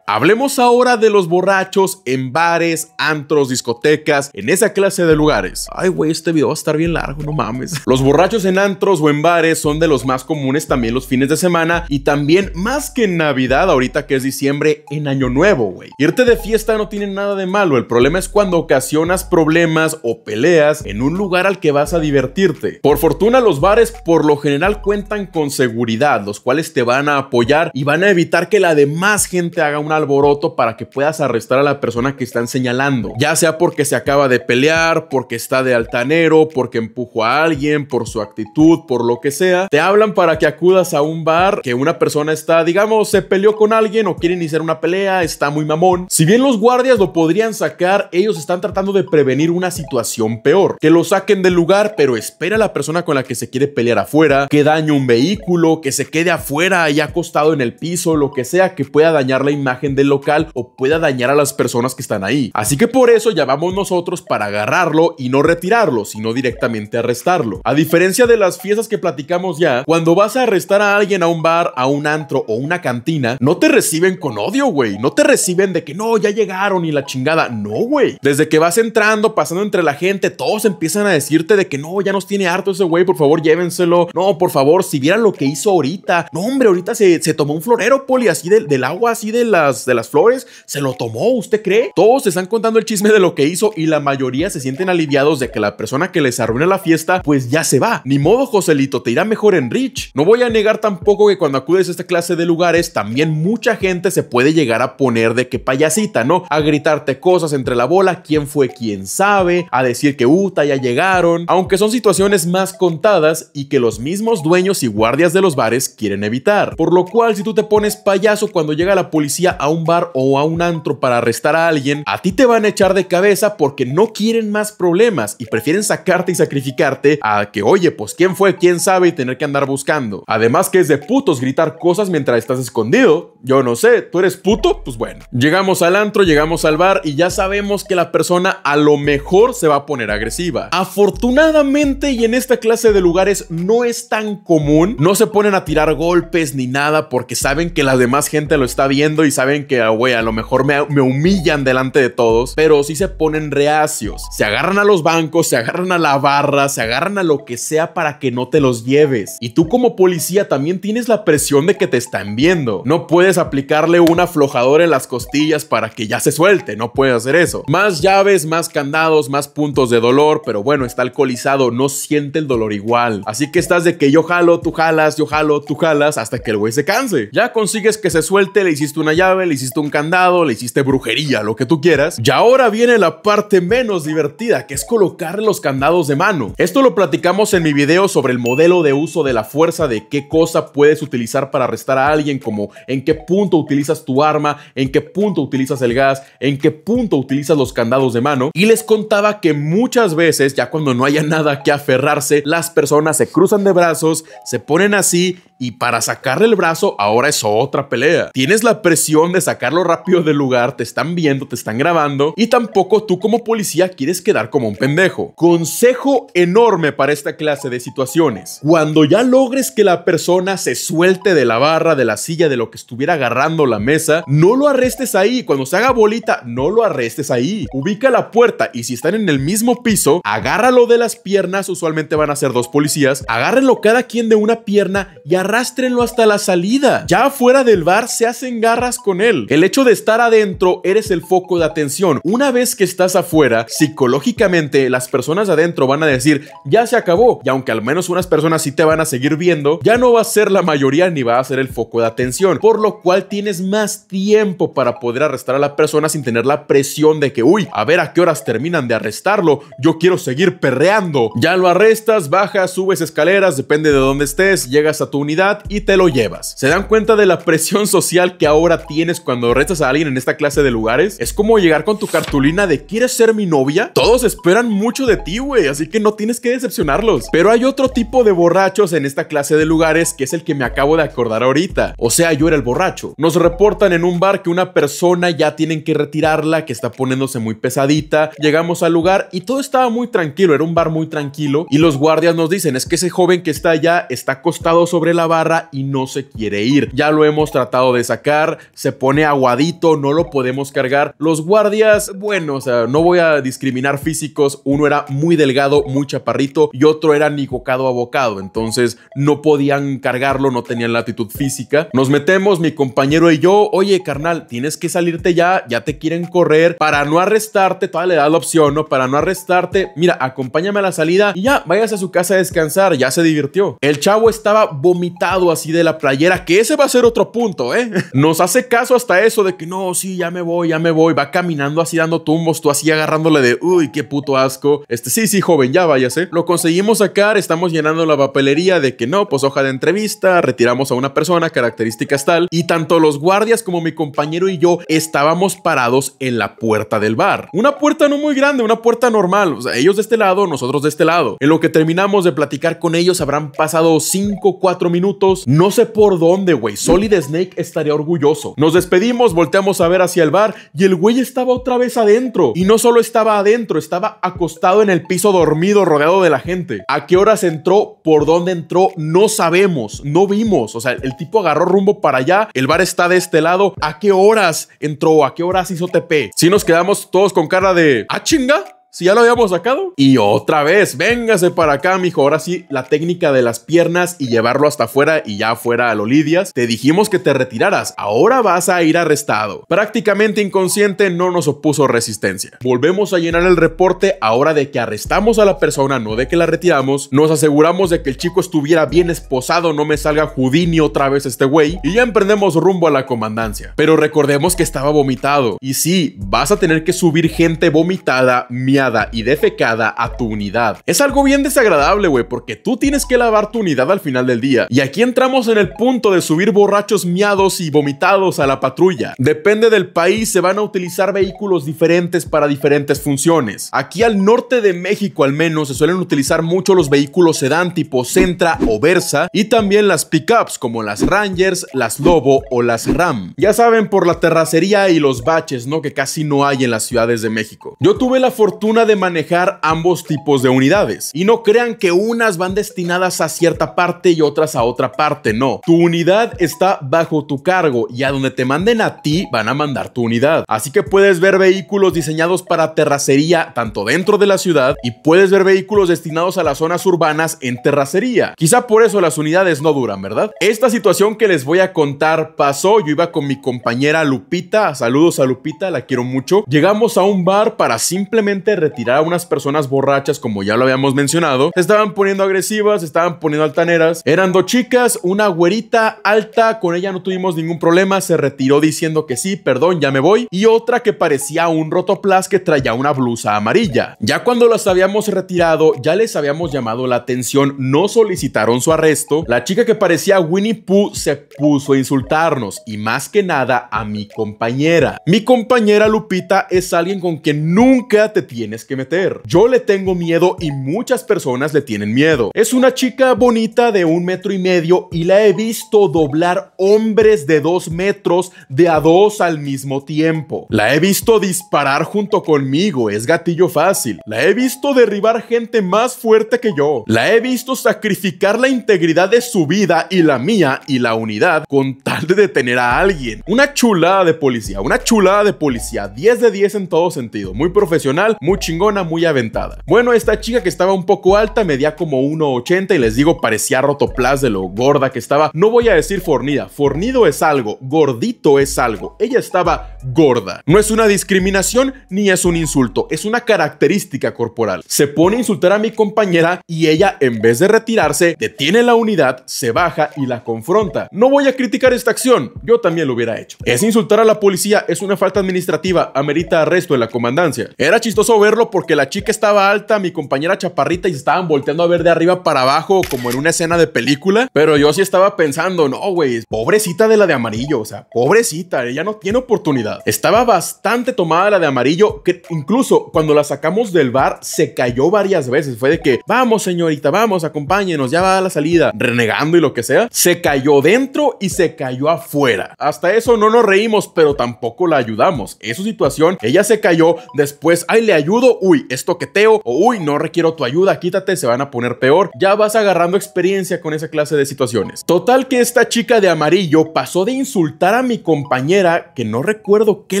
Hablemos ahora de los borrachos en bares, antros, discotecas, en esa clase de lugares. Ay, güey, este video va a estar bien largo, no mames. Los borrachos en antros o en bares son de los más comunes también los fines de semana y también más que en Navidad, ahorita que es diciembre, en Año Nuevo, güey. Irte de fiesta no tiene nada de malo, el problema es cuando ocasionas problemas o peleas en un lugar al que vas a divertirte. Por fortuna, los bares por lo general cuentan con seguridad, los cuales te van a apoyar y van a evitar que la demás gente haga un alboroto para que puedas arrestar a la persona que están señalando, ya sea porque se acaba de pelear, porque está de altanero, porque empujó a alguien, por su actitud, por lo que sea. Te hablan para que acudas a un bar que una persona está, digamos, se peleó con alguien o quiere iniciar una pelea, está muy mamón. Si bien los guardias lo podrían sacar, ellos están tratando de prevenir una situación peor. Que lo saquen del lugar, pero espera a la persona con la que se quiere pelear afuera, que dañe un vehículo, que se quede afuera y acostado en el piso, lo que sea que pueda dañarle imagen del local o pueda dañar a las personas que están ahí. Así que por eso Llamamos nosotros para agarrarlo y no retirarlo, sino directamente arrestarlo. A diferencia de las fiestas que platicamos ya, cuando vas a arrestar a alguien a un bar, a un antro o una cantina, no te reciben con odio, güey. No te reciben de que no, ya llegaron y la chingada. No, güey. Desde que vas entrando, pasando entre la gente, todos empiezan a decirte de que no, ya nos tiene harto ese güey, por favor, llévenselo. No, por favor, si vieran lo que hizo ahorita. No, hombre, ahorita se, tomó un florero, poli, así del agua, así de las, de las flores se lo tomó, ¿usted cree? Todos están contando el chisme de lo que hizo y la mayoría se sienten aliviados de que la persona que les arruina la fiesta, pues ya se va. Ni modo, Joselito, te irá mejor en Rich. No voy a negar tampoco que cuando acudes a esta clase de lugares, también mucha gente se puede llegar a poner de que payasita, ¿no? A gritarte cosas entre la bola, quién fue quién sabe, a decir que Uta uh, ya llegaron, aunque son situaciones más contadas y que los mismos dueños y guardias de los bares quieren evitar. Por lo cual, si tú te pones payaso cuando llega la policía, a un bar o a un antro para arrestar a alguien, a ti te van a echar de cabeza porque no quieren más problemas y prefieren sacarte y sacrificarte a que, oye, pues quién fue, quién sabe y tener que andar buscando. Además que es de putos gritar cosas mientras estás escondido. Yo no sé, ¿tú eres puto? Pues bueno. Llegamos al antro, llegamos al bar y ya sabemos que la persona a lo mejor se va a poner agresiva. Afortunadamente y en esta clase de lugares no es tan común, no se ponen a tirar golpes ni nada porque saben que la demás gente lo está viendo y saben que, güey, a lo mejor me, humillan delante de todos, pero si se ponen reacios. Se agarran a los bancos, se agarran a la barra, se agarran a lo que sea para que no te los lleves. Y tú como policía también tienes la presión de que te están viendo. No puedes aplicarle un aflojador en las costillas para que ya se suelte, no puedes hacer eso. Más llaves, más candados, más puntos de dolor, pero bueno, está alcoholizado, no siente el dolor igual. Así que estás de que yo jalo, tú jalas, yo jalo, tú jalas, hasta que el güey se canse. Ya consigues que se suelte, le hiciste una llave, le hiciste un candado, le hiciste brujería, lo que tú quieras. Y ahora viene la parte menos divertida, que es colocar los candados de mano. Esto lo platicamos en mi video sobre el modelo de uso de la fuerza, de qué cosa puedes utilizar para arrestar a alguien, como en qué punto utilizas tu arma, en qué punto utilizas el gas, en qué punto utilizas los candados de mano. Y les contaba que muchas veces, ya cuando no haya nada que aferrarse, las personas se cruzan de brazos, se ponen así y para sacarle el brazo ahora es otra pelea. Tienes la presión de sacarlo rápido del lugar, te están viendo, te están grabando y tampoco tú como policía quieres quedar como un pendejo. Consejo enorme para esta clase de situaciones. Cuando ya logres que la persona se suelte de la barra, de la silla, de lo que estuviera agarrando la mesa, no lo arrestes ahí. Cuando se haga bolita, no lo arrestes ahí. Ubica la puerta y si están en el mismo piso, agárralo de las piernas, usualmente van a ser dos policías, agárrenlo cada quien de una pierna y arrástrenlo hasta la salida. Ya fuera del bar se hacen garras con él. El hecho de estar adentro, eres el foco de atención. Una vez que estás afuera, psicológicamente las personas adentro van a decir, ya se acabó. Y aunque al menos unas personas sí te van a seguir viendo, ya no va a ser la mayoría ni va a ser el foco de atención. Por lo cual tienes más tiempo para poder arrestar a la persona sin tener la presión de que, uy, a ver a qué horas terminan de arrestarlo. Yo quiero seguir perreando. Ya lo arrestas, bajas, subes escaleras, depende de dónde estés, llegas a tu unidad y te lo llevas. Se dan cuenta de la presión social que ahora tienes cuando retas a alguien en esta clase de lugares. Es como llegar con tu cartulina de ¿quieres ser mi novia? Todos esperan mucho de ti, güey, así que no tienes que decepcionarlos. Pero hay otro tipo de borrachos en esta clase de lugares que es el que me acabo de acordar ahorita. O sea, yo era el borracho. Nos reportan en un bar que una persona ya tienen que retirarla, que está poniéndose muy pesadita. Llegamos al lugar y todo estaba muy tranquilo, era un bar muy tranquilo. Y los guardias nos dicen, es que ese joven que está allá está acostado sobre la barra y no se quiere ir. Ya lo hemos tratado de sacar, se pone aguadito, no lo podemos cargar. Los guardias, bueno, o sea, no voy a discriminar físicos, uno era muy delgado, muy chaparrito y otro era ni bocado a bocado, entonces no podían cargarlo, no tenían la actitud física. Nos metemos mi compañero y yo, oye carnal, tienes que salirte ya, ya te quieren correr, para no arrestarte, toda le da la opción, ¿no? Para no arrestarte, mira, acompáñame a la salida y ya, vayas a su casa a descansar, ya se divirtió. El chavo estaba vomitado así de la playera, que ese va a ser otro punto, ¿eh? Nos hace caso hasta eso de que no, sí, ya me voy, ya me voy. Va caminando así dando tumbos, tú así agarrándole de, uy, qué puto asco. Este, sí, sí, joven, ya váyase. Lo conseguimos sacar, estamos llenando la papelería de que no, pues hoja de entrevista, retiramos a una persona, características tal. Y tanto los guardias como mi compañero y yo estábamos parados en la puerta del bar. Una puerta no muy grande, una puerta normal. O sea, ellos de este lado, nosotros de este lado. En lo que terminamos de platicar con ellos habrán pasado 5 4 minutos. No sé por dónde, güey. Solid Snake estaría orgulloso nos despedimos, volteamos a ver hacia el bar y el güey estaba otra vez adentro. Y no solo estaba adentro, estaba acostado en el piso dormido, rodeado de la gente. ¿A qué horas entró? ¿Por dónde entró? No sabemos, no vimos. O sea, el tipo agarró rumbo para allá, el bar está de este lado. ¿A qué horas entró? ¿A qué horas hizo TP? Si nos quedamos todos con cara de... ¿Ah, chinga? si ya lo habíamos sacado. Y otra vez, véngase para acá, mijo. Ahora sí, la técnica de las piernas y llevarlo hasta afuera y ya afuera a Lidias. Te dijimos que te retiraras, ahora vas a ir arrestado. Prácticamente inconsciente, no nos opuso resistencia. Volvemos a llenar el reporte ahora de que arrestamos a la persona, no de que la retiramos. Nos aseguramos de que el chico estuviera bien esposado, no me salga Houdini otra vez este güey. Y ya emprendemos rumbo a la comandancia. Pero recordemos que estaba vomitado. Y sí, vas a tener que subir gente vomitada, mi y defecada a tu unidad. Es algo bien desagradable, güey, porque tú tienes que lavar tu unidad al final del día. Y aquí entramos en el punto de subir borrachos miados y vomitados a la patrulla. Depende del país, se van a utilizar vehículos diferentes para diferentes funciones. Aquí al norte de México al menos se suelen utilizar mucho los vehículos sedán tipo Centra o Versa y también las pickups como las Rangers, las Lobo o las Ram. Ya saben por la terracería y los baches, ¿no? Que casi no hay en las ciudades de México. Yo tuve la fortuna de manejar ambos tipos de unidades. Y no crean que unas van destinadas a cierta parte y otras a otra parte, no. Tu unidad está bajo tu cargo y a donde te manden a ti van a mandar tu unidad. Así que puedes ver vehículos diseñados para terracería tanto dentro de la ciudad y puedes ver vehículos destinados a las zonas urbanas en terracería. Quizá por eso las unidades no duran, ¿verdad? Esta situación que les voy a contar pasó, yo iba con mi compañera Lupita, saludos a Lupita, la quiero mucho. Llegamos a un bar para simplemente retirar a unas personas borrachas, como ya lo habíamos mencionado. Se estaban poniendo agresivas, estaban poniendo altaneras. Eran dos chicas, una güerita alta, con ella no tuvimos ningún problema, se retiró diciendo que sí, perdón, ya me voy. Y otra que parecía un rotoplas que traía una blusa amarilla. Ya cuando las habíamos retirado, ya les habíamos llamado la atención, no solicitaron su arresto. La chica que parecía Winnie Pooh se puso a insultarnos y más que nada a mi compañera. Mi compañera Lupita es alguien con quien nunca te tiene que meter. Yo le tengo miedo y muchas personas le tienen miedo. Es una chica bonita de un metro y medio y la he visto doblar hombres de dos metros de a dos al mismo tiempo. La he visto disparar junto conmigo, es gatillo fácil. La he visto derribar gente más fuerte que yo. La he visto sacrificar la integridad de su vida y la mía y la unidad con tal de detener a alguien. Una chulada de policía, una chulada de policía, 10 de 10 en todo sentido, muy profesional, muy chingona, muy aventada. Bueno, esta chica que estaba un poco alta, medía como 1,80 y les digo, parecía rotoplas de lo gorda que estaba. No voy a decir fornida, fornido es algo, gordito es algo. Ella estaba gorda. No es una discriminación ni es un insulto, es una característica corporal. Se pone a insultar a mi compañera y ella, en vez de retirarse, detiene la unidad, se baja y la confronta. No voy a criticar esta acción, yo también lo hubiera hecho. Es insultar a la policía, es una falta administrativa, amerita arresto en la comandancia. Era chistoso verlo porque la chica estaba alta, mi compañera chaparrita y se estaban volteando a ver de arriba para abajo como en una escena de película. Pero yo sí estaba pensando, no, güey, pobrecita de la de amarillo, o sea, pobrecita, ella no tiene oportunidad. Estaba bastante tomada la de amarillo, que incluso cuando la sacamos del bar se cayó varias veces. Fue de que, vamos señorita, vamos, acompáñenos, ya va a la salida, renegando y lo que sea. Se cayó dentro y se cayó afuera. Hasta eso no nos reímos, pero tampoco la ayudamos. su situación, ella se cayó, después, ay, le ayuda uy, que o uy, no requiero tu ayuda, quítate, se van a poner peor. Ya vas agarrando experiencia con esa clase de situaciones. Total que esta chica de amarillo pasó de insultar a mi compañera, que no recuerdo qué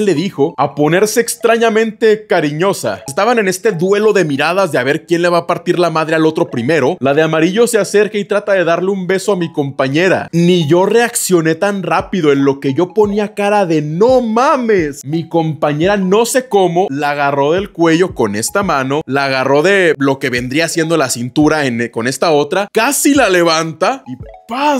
le dijo, a ponerse extrañamente cariñosa. Estaban en este duelo de miradas de a ver quién le va a partir la madre al otro primero. La de amarillo se acerca y trata de darle un beso a mi compañera. Ni yo reaccioné tan rápido en lo que yo ponía cara de no mames. Mi compañera no sé cómo la agarró del cuello con esta mano, la agarró de lo que vendría siendo la cintura con esta otra, casi la levanta y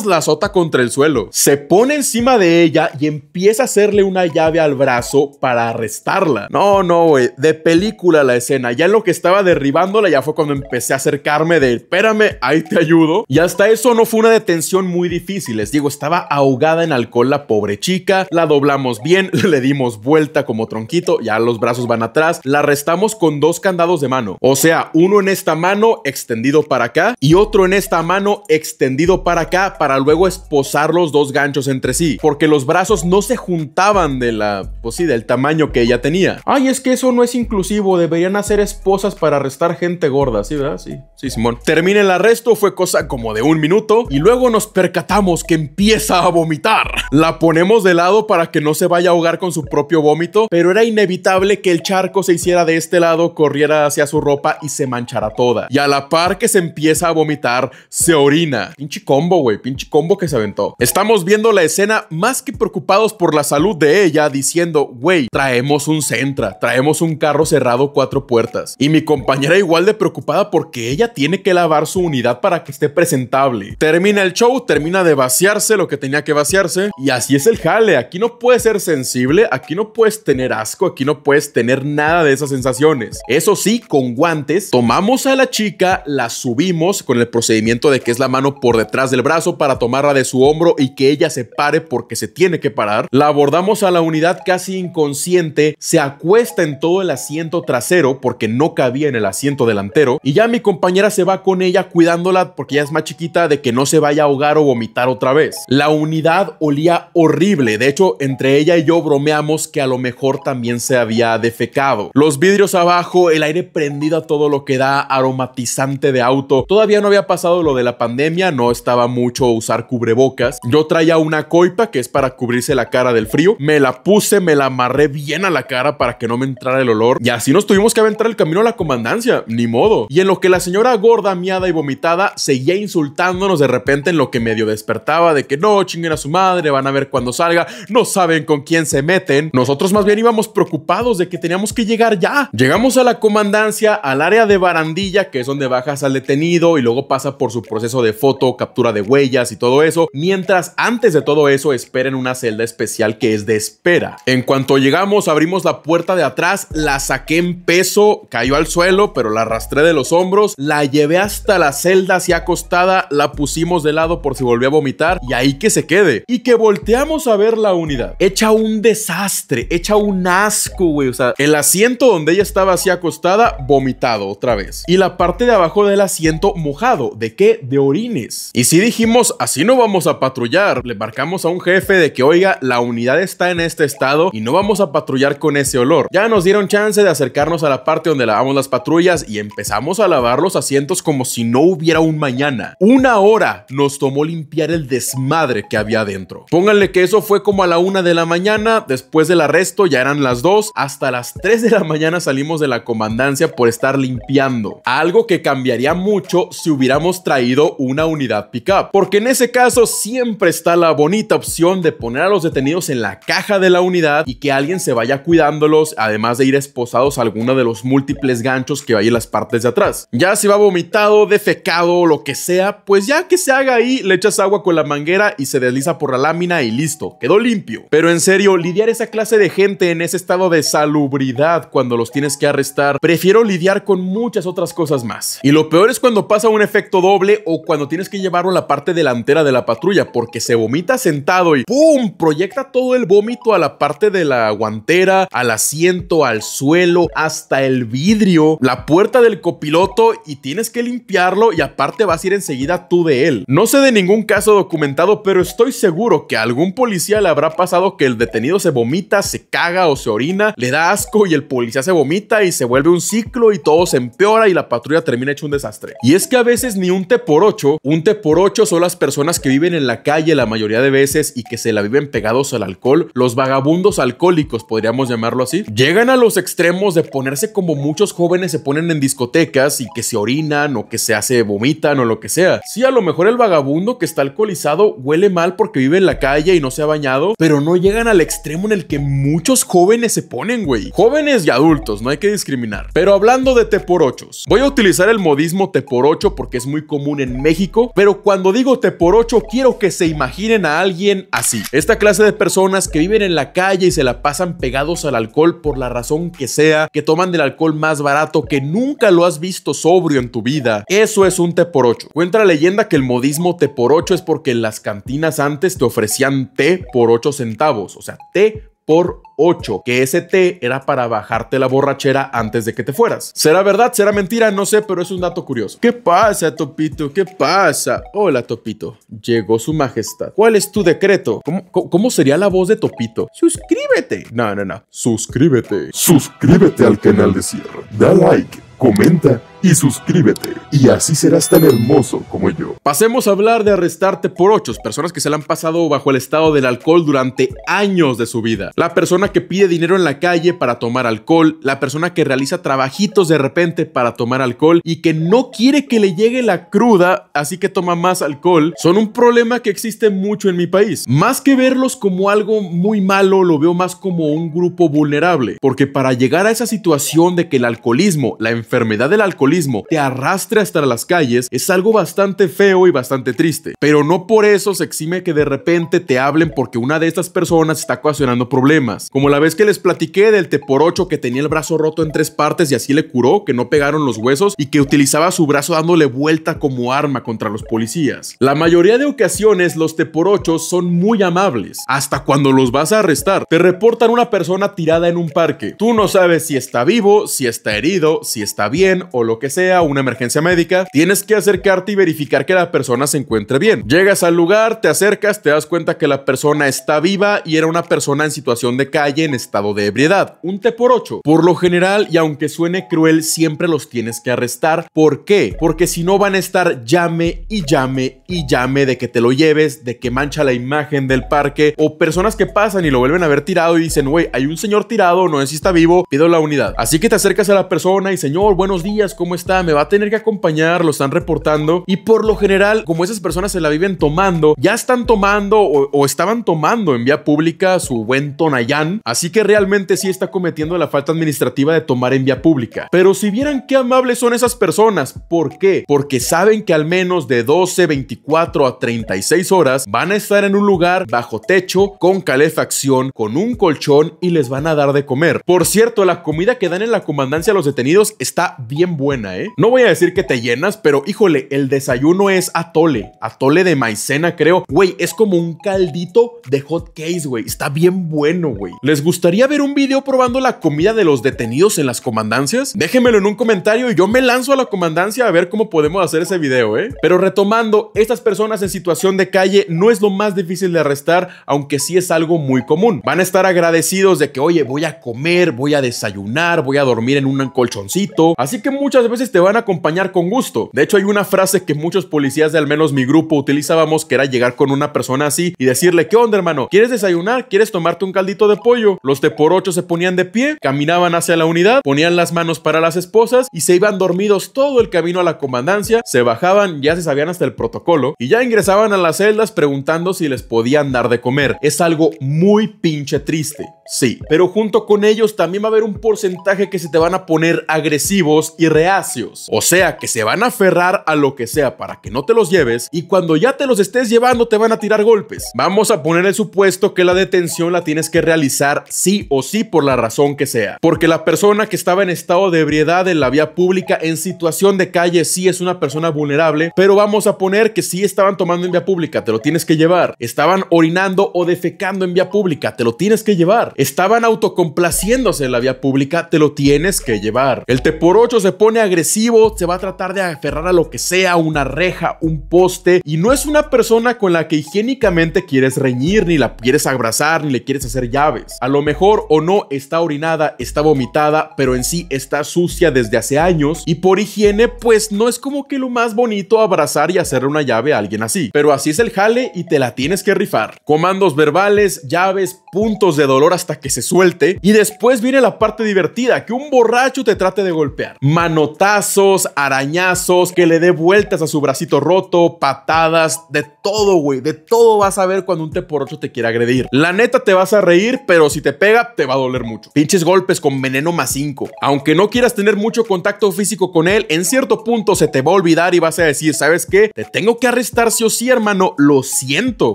la azota contra el suelo. Se pone encima de ella y empieza a hacerle una llave al brazo para arrestarla. No, no, güey. De película la escena. Ya en lo que estaba derribándola ya fue cuando empecé a acercarme de, espérame, ahí te ayudo. Y hasta eso no fue una detención muy difícil. Les digo, estaba ahogada en alcohol la pobre chica. La doblamos bien, [laughs] le dimos vuelta como tronquito. Ya los brazos van atrás. La arrestamos con dos candados de mano. O sea, uno en esta mano extendido para acá y otro en esta mano extendido para acá para luego esposar los dos ganchos entre sí, porque los brazos no se juntaban de la, pues sí, del tamaño que ella tenía. Ay, es que eso no es inclusivo, deberían hacer esposas para arrestar gente gorda, ¿sí, verdad? Sí, sí, Simón. Termina el arresto, fue cosa como de un minuto, y luego nos percatamos que empieza a vomitar. La ponemos de lado para que no se vaya a ahogar con su propio vómito, pero era inevitable que el charco se hiciera de este lado, corriera hacia su ropa y se manchara toda. Y a la par que se empieza a vomitar, se orina. Pinche combo, güey. Pinche combo que se aventó. Estamos viendo la escena más que preocupados por la salud de ella, diciendo, güey, traemos un Centra, traemos un carro cerrado cuatro puertas. Y mi compañera igual de preocupada porque ella tiene que lavar su unidad para que esté presentable. Termina el show, termina de vaciarse lo que tenía que vaciarse. Y así es el jale. Aquí no puedes ser sensible, aquí no puedes tener asco, aquí no puedes tener nada de esas sensaciones. Eso sí, con guantes, tomamos a la chica, la subimos con el procedimiento de que es la mano por detrás del brazo para tomarla de su hombro y que ella se pare porque se tiene que parar. La abordamos a la unidad casi inconsciente, se acuesta en todo el asiento trasero porque no cabía en el asiento delantero y ya mi compañera se va con ella cuidándola porque ya es más chiquita de que no se vaya a ahogar o vomitar otra vez. La unidad olía horrible, de hecho entre ella y yo bromeamos que a lo mejor también se había defecado. Los vidrios abajo, el aire prendido a todo lo que da, aromatizante de auto. Todavía no había pasado lo de la pandemia, no estaba muy mucho usar cubrebocas. Yo traía una coipa que es para cubrirse la cara del frío. Me la puse, me la amarré bien a la cara para que no me entrara el olor. Y así nos tuvimos que aventar el camino a la comandancia, ni modo. Y en lo que la señora gorda, miada y vomitada seguía insultándonos de repente en lo que medio despertaba de que no, chinguen a su madre, van a ver cuando salga, no saben con quién se meten. Nosotros más bien íbamos preocupados de que teníamos que llegar ya. Llegamos a la comandancia, al área de barandilla, que es donde bajas al detenido y luego pasa por su proceso de foto, captura de huellas y todo eso, mientras antes de todo eso esperen una celda especial que es de espera. En cuanto llegamos, abrimos la puerta de atrás, la saqué en peso, cayó al suelo, pero la arrastré de los hombros, la llevé hasta la celda así acostada, la pusimos de lado por si volvía a vomitar y ahí que se quede. Y que volteamos a ver la unidad. echa un desastre, Echa un asco, güey. O sea, el asiento donde ella estaba así acostada, vomitado otra vez. Y la parte de abajo del asiento mojado. ¿De qué? De orines. Y si dije dijimos, así no vamos a patrullar. Le marcamos a un jefe de que, oiga, la unidad está en este estado y no vamos a patrullar con ese olor. Ya nos dieron chance de acercarnos a la parte donde lavamos las patrullas y empezamos a lavar los asientos como si no hubiera un mañana. Una hora nos tomó limpiar el desmadre que había adentro. Pónganle que eso fue como a la una de la mañana, después del arresto ya eran las dos, hasta las tres de la mañana salimos de la comandancia por estar limpiando. Algo que cambiaría mucho si hubiéramos traído una unidad pickup porque en ese caso siempre está la bonita opción de poner a los detenidos en la caja de la unidad y que alguien se vaya cuidándolos, además de ir esposados a alguno de los múltiples ganchos que hay en las partes de atrás. Ya si va vomitado, defecado o lo que sea, pues ya que se haga ahí, le echas agua con la manguera y se desliza por la lámina y listo, quedó limpio. Pero en serio, lidiar esa clase de gente en ese estado de salubridad cuando los tienes que arrestar, prefiero lidiar con muchas otras cosas más. Y lo peor es cuando pasa un efecto doble o cuando tienes que llevarlo a la parte delantera de la patrulla porque se vomita sentado y ¡pum! Proyecta todo el vómito a la parte de la guantera, al asiento, al suelo, hasta el vidrio, la puerta del copiloto y tienes que limpiarlo y aparte vas a ir enseguida tú de él. No sé de ningún caso documentado, pero estoy seguro que algún policía le habrá pasado que el detenido se vomita, se caga o se orina, le da asco y el policía se vomita y se vuelve un ciclo y todo se empeora y la patrulla termina hecho un desastre. Y es que a veces ni un T por 8, un T por 8 son las personas que viven en la calle la mayoría de veces y que se la viven pegados al alcohol, los vagabundos alcohólicos, podríamos llamarlo así, llegan a los extremos de ponerse como muchos jóvenes se ponen en discotecas y que se orinan o que se hace vomitan o lo que sea. Sí, a lo mejor el vagabundo que está alcoholizado huele mal porque vive en la calle y no se ha bañado, pero no llegan al extremo en el que muchos jóvenes se ponen, güey. Jóvenes y adultos, no hay que discriminar. Pero hablando de te por ochos, voy a utilizar el modismo te por ocho porque es muy común en México, pero cuando digo digo te por ocho, quiero que se imaginen a alguien así. Esta clase de personas que viven en la calle y se la pasan pegados al alcohol por la razón que sea, que toman del alcohol más barato, que nunca lo has visto sobrio en tu vida. Eso es un te por ocho. Cuenta la leyenda que el modismo te por ocho es porque en las cantinas antes te ofrecían té por ocho centavos, o sea, té por 8, que ese té era para bajarte la borrachera antes de que te fueras. ¿Será verdad? ¿Será mentira? No sé, pero es un dato curioso. ¿Qué pasa, Topito? ¿Qué pasa? Hola, Topito. Llegó su majestad. ¿Cuál es tu decreto? ¿Cómo, sería la voz de Topito? Suscríbete. No, no, no. Suscríbete. Suscríbete al canal de Sierra. Da like, comenta y suscríbete y así serás tan hermoso como yo. Pasemos a hablar de arrestarte por ocho personas que se la han pasado bajo el estado del alcohol durante años de su vida. La persona que pide dinero en la calle para tomar alcohol, la persona que realiza trabajitos de repente para tomar alcohol y que no quiere que le llegue la cruda, así que toma más alcohol, son un problema que existe mucho en mi país. Más que verlos como algo muy malo, lo veo más como un grupo vulnerable, porque para llegar a esa situación de que el alcoholismo, la enfermedad del alcoholismo, te arrastre hasta las calles es algo bastante feo y bastante triste. Pero no por eso se exime que de repente te hablen porque una de estas personas está ocasionando problemas. Como la vez que les platiqué del teporocho por que tenía el brazo roto en tres partes y así le curó, que no pegaron los huesos y que utilizaba su brazo dándole vuelta como arma contra los policías. La mayoría de ocasiones los teporochos por son muy amables. Hasta cuando los vas a arrestar, te reportan una persona tirada en un parque. Tú no sabes si está vivo, si está herido, si está bien o lo que sea, una emergencia médica, tienes que acercarte y verificar que la persona se encuentre bien. Llegas al lugar, te acercas, te das cuenta que la persona está viva y era una persona en situación de calle en estado de ebriedad. Un T por 8. Por lo general, y aunque suene cruel, siempre los tienes que arrestar. ¿Por qué? Porque si no van a estar llame y llame y llame de que te lo lleves, de que mancha la imagen del parque o personas que pasan y lo vuelven a ver tirado y dicen, güey, hay un señor tirado, no sé si está vivo, pido la unidad. Así que te acercas a la persona y señor, buenos días, ¿cómo está, me va a tener que acompañar, lo están reportando. Y por lo general, como esas personas se la viven tomando, ya están tomando o, o estaban tomando en vía pública su buen Tonayán. Así que realmente sí está cometiendo la falta administrativa de tomar en vía pública. Pero si vieran qué amables son esas personas, ¿por qué? Porque saben que al menos de 12, 24 a 36 horas van a estar en un lugar bajo techo, con calefacción, con un colchón y les van a dar de comer. Por cierto, la comida que dan en la comandancia a los detenidos está bien buena. ¿eh? No voy a decir que te llenas, pero híjole, el desayuno es atole, atole de maicena, creo. Güey, es como un caldito de hot cakes, güey. Está bien bueno, güey. ¿Les gustaría ver un video probando la comida de los detenidos en las comandancias? Déjenmelo en un comentario y yo me lanzo a la comandancia a ver cómo podemos hacer ese video, ¿eh? Pero retomando, estas personas en situación de calle no es lo más difícil de arrestar, aunque sí es algo muy común. Van a estar agradecidos de que, oye, voy a comer, voy a desayunar, voy a dormir en un colchoncito. Así que muchas veces te van a acompañar con gusto. De hecho, hay una frase que muchos policías de al menos mi grupo utilizábamos que era llegar con una persona así y decirle, ¿qué onda hermano? ¿Quieres desayunar? ¿Quieres tomarte un caldito de pollo? Los de por ocho se ponían de pie, caminaban hacia la unidad, ponían las manos para las esposas y se iban dormidos todo el camino a la comandancia, se bajaban, ya se sabían hasta el protocolo y ya ingresaban a las celdas preguntando si les podían dar de comer. Es algo muy pinche triste. Sí, pero junto con ellos también va a haber un porcentaje que se te van a poner agresivos y reacios. O sea, que se van a aferrar a lo que sea para que no te los lleves y cuando ya te los estés llevando te van a tirar golpes. Vamos a poner el supuesto que la detención la tienes que realizar sí o sí por la razón que sea. Porque la persona que estaba en estado de ebriedad en la vía pública en situación de calle sí es una persona vulnerable, pero vamos a poner que sí estaban tomando en vía pública, te lo tienes que llevar. Estaban orinando o defecando en vía pública, te lo tienes que llevar. Estaban autocomplaciéndose en la vía pública, te lo tienes que llevar. El T por 8 se pone agresivo, se va a tratar de aferrar a lo que sea, una reja, un poste, y no es una persona con la que higiénicamente quieres reñir, ni la quieres abrazar, ni le quieres hacer llaves. A lo mejor o no está orinada, está vomitada, pero en sí está sucia desde hace años, y por higiene, pues no es como que lo más bonito abrazar y hacerle una llave a alguien así. Pero así es el jale y te la tienes que rifar. Comandos verbales, llaves, puntos de dolor hasta que se suelte. Y después viene la parte divertida, que un borracho te trate de golpear. Manotazos, arañazos, que le dé vueltas a su bracito roto, patadas, de todo, güey. De todo vas a ver cuando un te por te quiere agredir. La neta te vas a reír, pero si te pega, te va a doler mucho. Pinches golpes con veneno más 5. Aunque no quieras tener mucho contacto físico con él, en cierto punto se te va a olvidar y vas a decir, ¿sabes qué? Te tengo que arrestar sí o sí, hermano. Lo siento.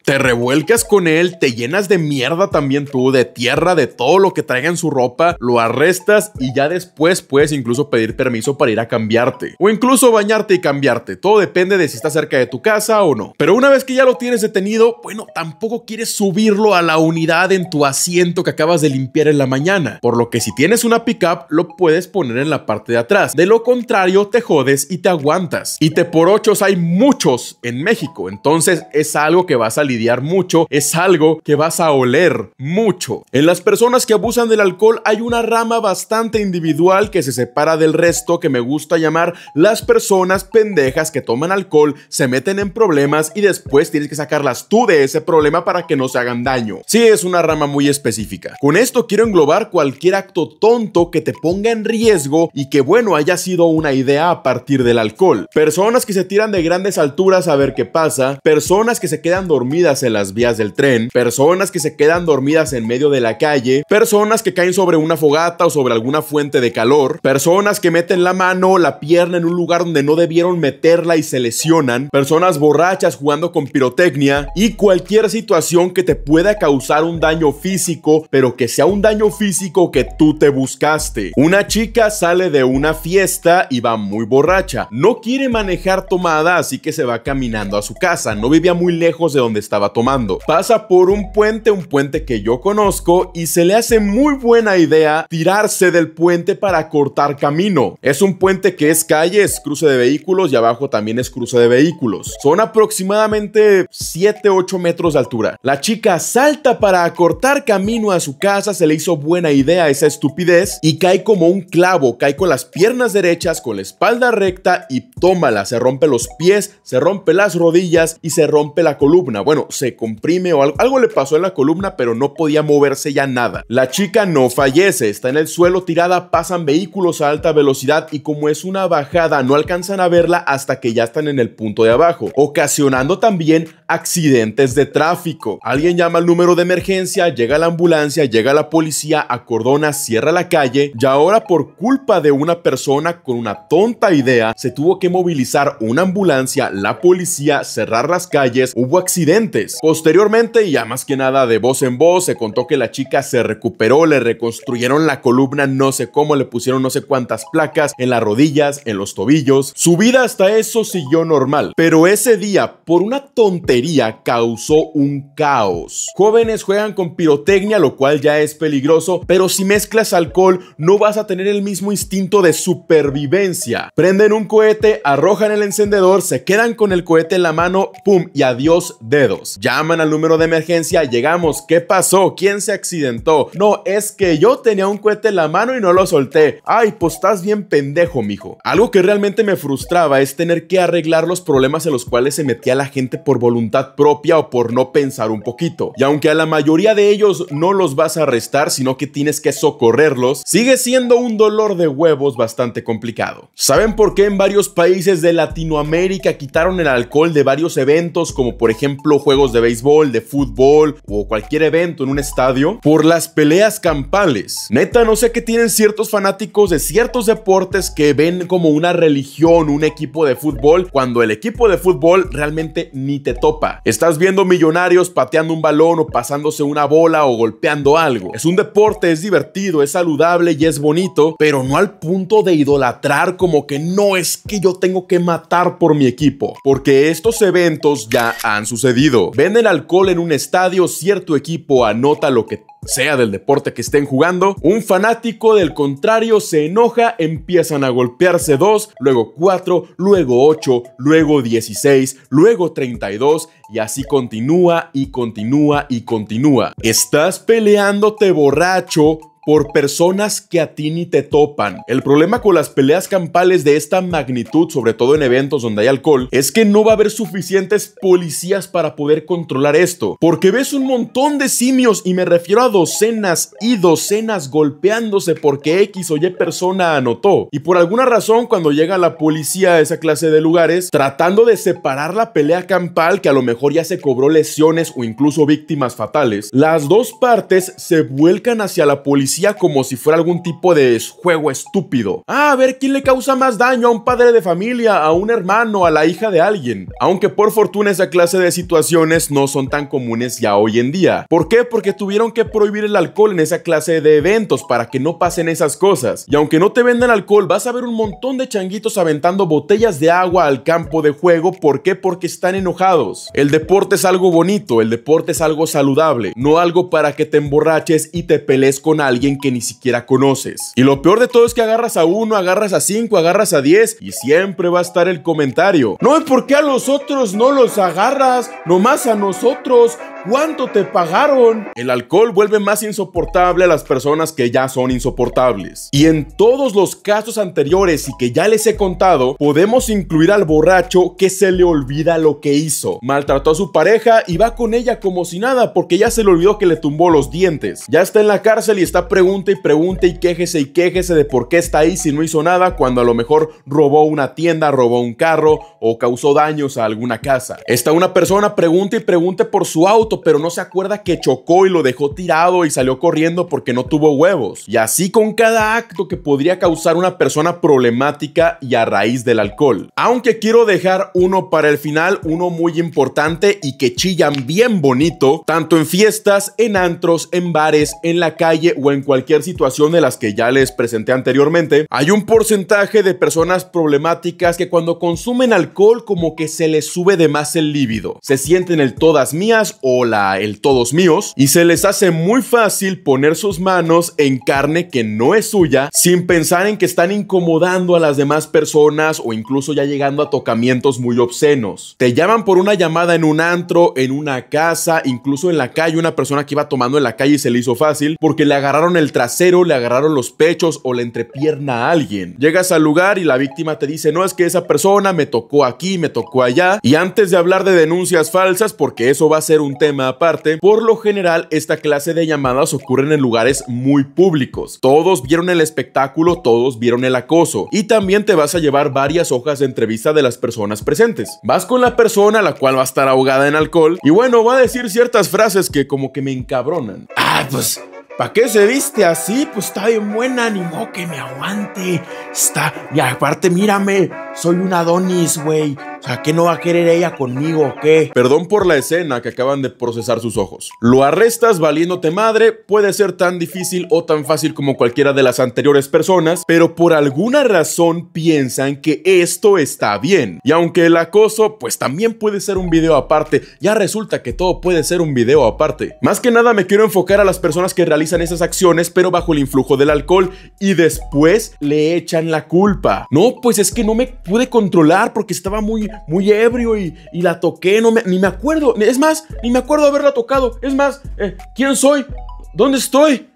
Te revuelcas con él, te llenas de mierda también tú, de tierra de todo lo que traiga en su ropa, lo arrestas y ya después puedes incluso pedir permiso para ir a cambiarte. O incluso bañarte y cambiarte. Todo depende de si está cerca de tu casa o no. Pero una vez que ya lo tienes detenido, bueno, tampoco quieres subirlo a la unidad en tu asiento que acabas de limpiar en la mañana. Por lo que si tienes una pickup, lo puedes poner en la parte de atrás. De lo contrario, te jodes y te aguantas. Y te por ochos hay muchos en México. Entonces es algo que vas a lidiar mucho. Es algo que vas a oler mucho las personas que abusan del alcohol hay una rama bastante individual que se separa del resto que me gusta llamar las personas pendejas que toman alcohol, se meten en problemas y después tienes que sacarlas tú de ese problema para que no se hagan daño. Sí, es una rama muy específica. Con esto quiero englobar cualquier acto tonto que te ponga en riesgo y que bueno haya sido una idea a partir del alcohol. Personas que se tiran de grandes alturas a ver qué pasa, personas que se quedan dormidas en las vías del tren, personas que se quedan dormidas en medio de la calle, personas que caen sobre una fogata o sobre alguna fuente de calor, personas que meten la mano o la pierna en un lugar donde no debieron meterla y se lesionan, personas borrachas jugando con pirotecnia y cualquier situación que te pueda causar un daño físico, pero que sea un daño físico que tú te buscaste. Una chica sale de una fiesta y va muy borracha. No quiere manejar tomada, así que se va caminando a su casa. No vivía muy lejos de donde estaba tomando. Pasa por un puente, un puente que yo conozco y se le hace muy buena idea tirarse del puente para cortar camino. Es un puente que es calle, es cruce de vehículos y abajo también es cruce de vehículos. Son aproximadamente 7-8 metros de altura. La chica salta para cortar camino a su casa, se le hizo buena idea esa estupidez y cae como un clavo, cae con las piernas derechas, con la espalda recta y tómala, se rompe los pies, se rompe las rodillas y se rompe la columna. Bueno, se comprime o algo, algo le pasó en la columna, pero no podía moverse nada. La chica no fallece, está en el suelo tirada, pasan vehículos a alta velocidad y como es una bajada no alcanzan a verla hasta que ya están en el punto de abajo, ocasionando también accidentes de tráfico. Alguien llama al número de emergencia, llega la ambulancia, llega la policía, acordona, cierra la calle y ahora por culpa de una persona con una tonta idea se tuvo que movilizar una ambulancia, la policía, cerrar las calles, hubo accidentes. Posteriormente y ya más que nada de voz en voz se contó que la chica se recuperó, le reconstruyeron la columna, no sé cómo, le pusieron no sé cuántas placas en las rodillas, en los tobillos. Su vida hasta eso siguió normal, pero ese día por una tontería causó un caos. Jóvenes juegan con pirotecnia, lo cual ya es peligroso, pero si mezclas alcohol no vas a tener el mismo instinto de supervivencia. Prenden un cohete, arrojan el encendedor, se quedan con el cohete en la mano, pum, y adiós dedos. Llaman al número de emergencia, llegamos, ¿qué pasó? ¿Quién se accidentó? No, es que yo tenía un cohete en la mano y no lo solté. Ay, pues estás bien pendejo, mijo. Algo que realmente me frustraba es tener que arreglar los problemas en los cuales se metía la gente por voluntad propia o por no pensar un poquito. Y aunque a la mayoría de ellos no los vas a arrestar, sino que tienes que socorrerlos, sigue siendo un dolor de huevos bastante complicado. ¿Saben por qué en varios países de Latinoamérica quitaron el alcohol de varios eventos, como por ejemplo juegos de béisbol, de fútbol o cualquier evento en un estadio? Por las peleas campales. Neta, no sé qué tienen ciertos fanáticos de ciertos deportes que ven como una religión, un equipo de fútbol, cuando el equipo de fútbol realmente ni te topa Estás viendo millonarios pateando un balón o pasándose una bola o golpeando algo. Es un deporte, es divertido, es saludable y es bonito, pero no al punto de idolatrar como que no es que yo tengo que matar por mi equipo, porque estos eventos ya han sucedido. Venden alcohol en un estadio, cierto equipo anota lo que sea del deporte que estén jugando, un fanático del contrario se enoja, empiezan a golpearse dos, luego cuatro, luego ocho, luego 16, luego 32 y así continúa y continúa y continúa. Estás peleándote borracho por personas que a ti ni te topan. El problema con las peleas campales de esta magnitud, sobre todo en eventos donde hay alcohol, es que no va a haber suficientes policías para poder controlar esto, porque ves un montón de simios y me refiero a docenas y docenas golpeándose porque X o Y persona anotó. Y por alguna razón cuando llega la policía a esa clase de lugares, tratando de separar la pelea campal que a lo mejor ya se cobró lesiones o incluso víctimas fatales, las dos partes se vuelcan hacia la policía como si fuera algún tipo de juego estúpido. Ah, a ver quién le causa más daño a un padre de familia, a un hermano, a la hija de alguien. Aunque por fortuna esa clase de situaciones no son tan comunes ya hoy en día. ¿Por qué? Porque tuvieron que prohibir el alcohol en esa clase de eventos para que no pasen esas cosas. Y aunque no te vendan alcohol, vas a ver un montón de changuitos aventando botellas de agua al campo de juego. ¿Por qué? Porque están enojados. El deporte es algo bonito, el deporte es algo saludable, no algo para que te emborraches y te pelees con alguien que ni siquiera conoces. Y lo peor de todo es que agarras a uno, agarras a cinco, agarras a diez y siempre va a estar el comentario. No es porque a los otros no los agarras, nomás a nosotros. ¿Cuánto te pagaron? El alcohol vuelve más insoportable a las personas que ya son insoportables. Y en todos los casos anteriores y que ya les he contado, podemos incluir al borracho que se le olvida lo que hizo. Maltrató a su pareja y va con ella como si nada porque ya se le olvidó que le tumbó los dientes. Ya está en la cárcel y está pregunta y pregunta y quéjese y quéjese de por qué está ahí si no hizo nada cuando a lo mejor robó una tienda, robó un carro o causó daños a alguna casa. Está una persona pregunta y pregunta por su auto pero no se acuerda que chocó y lo dejó tirado y salió corriendo porque no tuvo huevos. Y así con cada acto que podría causar una persona problemática y a raíz del alcohol. Aunque quiero dejar uno para el final, uno muy importante y que chillan bien bonito, tanto en fiestas, en antros, en bares, en la calle o en cualquier situación de las que ya les presenté anteriormente, hay un porcentaje de personas problemáticas que cuando consumen alcohol como que se les sube de más el líbido, se sienten el todas mías o el todos míos y se les hace muy fácil poner sus manos en carne que no es suya sin pensar en que están incomodando a las demás personas o incluso ya llegando a tocamientos muy obscenos. Te llaman por una llamada en un antro, en una casa, incluso en la calle, una persona que iba tomando en la calle y se le hizo fácil porque le agarraron el trasero, le agarraron los pechos o la entrepierna a alguien. Llegas al lugar y la víctima te dice, no es que esa persona me tocó aquí, me tocó allá y antes de hablar de denuncias falsas, porque eso va a ser un aparte, por lo general esta clase de llamadas ocurren en lugares muy públicos. Todos vieron el espectáculo, todos vieron el acoso y también te vas a llevar varias hojas de entrevista de las personas presentes. Vas con la persona la cual va a estar ahogada en alcohol y bueno, va a decir ciertas frases que como que me encabronan. Ah, pues ¿Para qué se viste así? Pues está bien buen ánimo que me aguante. Está. Y aparte, mírame, soy un Adonis, güey. O sea, ¿qué no va a querer ella conmigo o qué? Perdón por la escena que acaban de procesar sus ojos. Lo arrestas valiéndote madre, puede ser tan difícil o tan fácil como cualquiera de las anteriores personas, pero por alguna razón piensan que esto está bien. Y aunque el acoso, pues también puede ser un video aparte, ya resulta que todo puede ser un video aparte. Más que nada me quiero enfocar a las personas que realizan esas acciones, pero bajo el influjo del alcohol y después le echan la culpa. No, pues es que no me pude controlar porque estaba muy muy, ebrio y, la toqué, no me, ni me acuerdo, es más, ni me acuerdo haberla tocado, es más, eh, ¿quién soy? ¿Dónde estoy?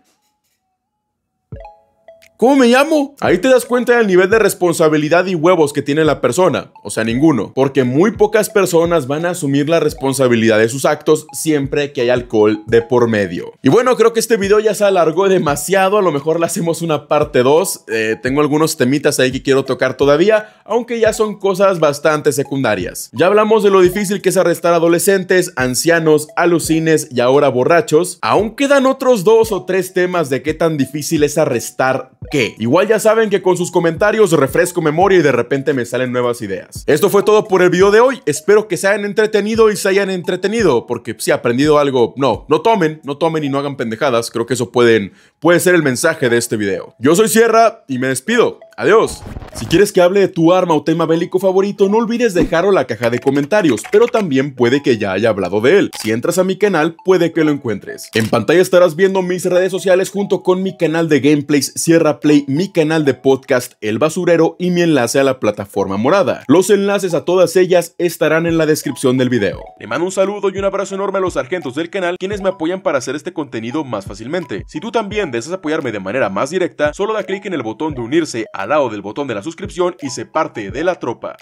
¿Cómo me llamo? Ahí te das cuenta del nivel de responsabilidad y huevos que tiene la persona, o sea, ninguno, porque muy pocas personas van a asumir la responsabilidad de sus actos siempre que hay alcohol de por medio. Y bueno, creo que este video ya se alargó demasiado, a lo mejor le hacemos una parte 2, eh, tengo algunos temitas ahí que quiero tocar todavía, aunque ya son cosas bastante secundarias. Ya hablamos de lo difícil que es arrestar adolescentes, ancianos, alucines y ahora borrachos, aún quedan otros dos o tres temas de qué tan difícil es arrestar Igual ya saben que con sus comentarios refresco memoria y de repente me salen nuevas ideas. Esto fue todo por el video de hoy. Espero que se hayan entretenido y se hayan entretenido, porque si aprendido algo, no, no tomen, no tomen y no hagan pendejadas. Creo que eso pueden, puede ser el mensaje de este video. Yo soy Sierra y me despido. Adiós. Si quieres que hable de tu arma o tema bélico favorito, no olvides dejarlo en la caja de comentarios, pero también puede que ya haya hablado de él. Si entras a mi canal, puede que lo encuentres. En pantalla estarás viendo mis redes sociales junto con mi canal de gameplays Sierra Play, mi canal de podcast El Basurero y mi enlace a la plataforma morada. Los enlaces a todas ellas estarán en la descripción del video. Le mando un saludo y un abrazo enorme a los sargentos del canal, quienes me apoyan para hacer este contenido más fácilmente. Si tú también deseas apoyarme de manera más directa, solo da clic en el botón de unirse a del botón de la suscripción y se parte de la tropa.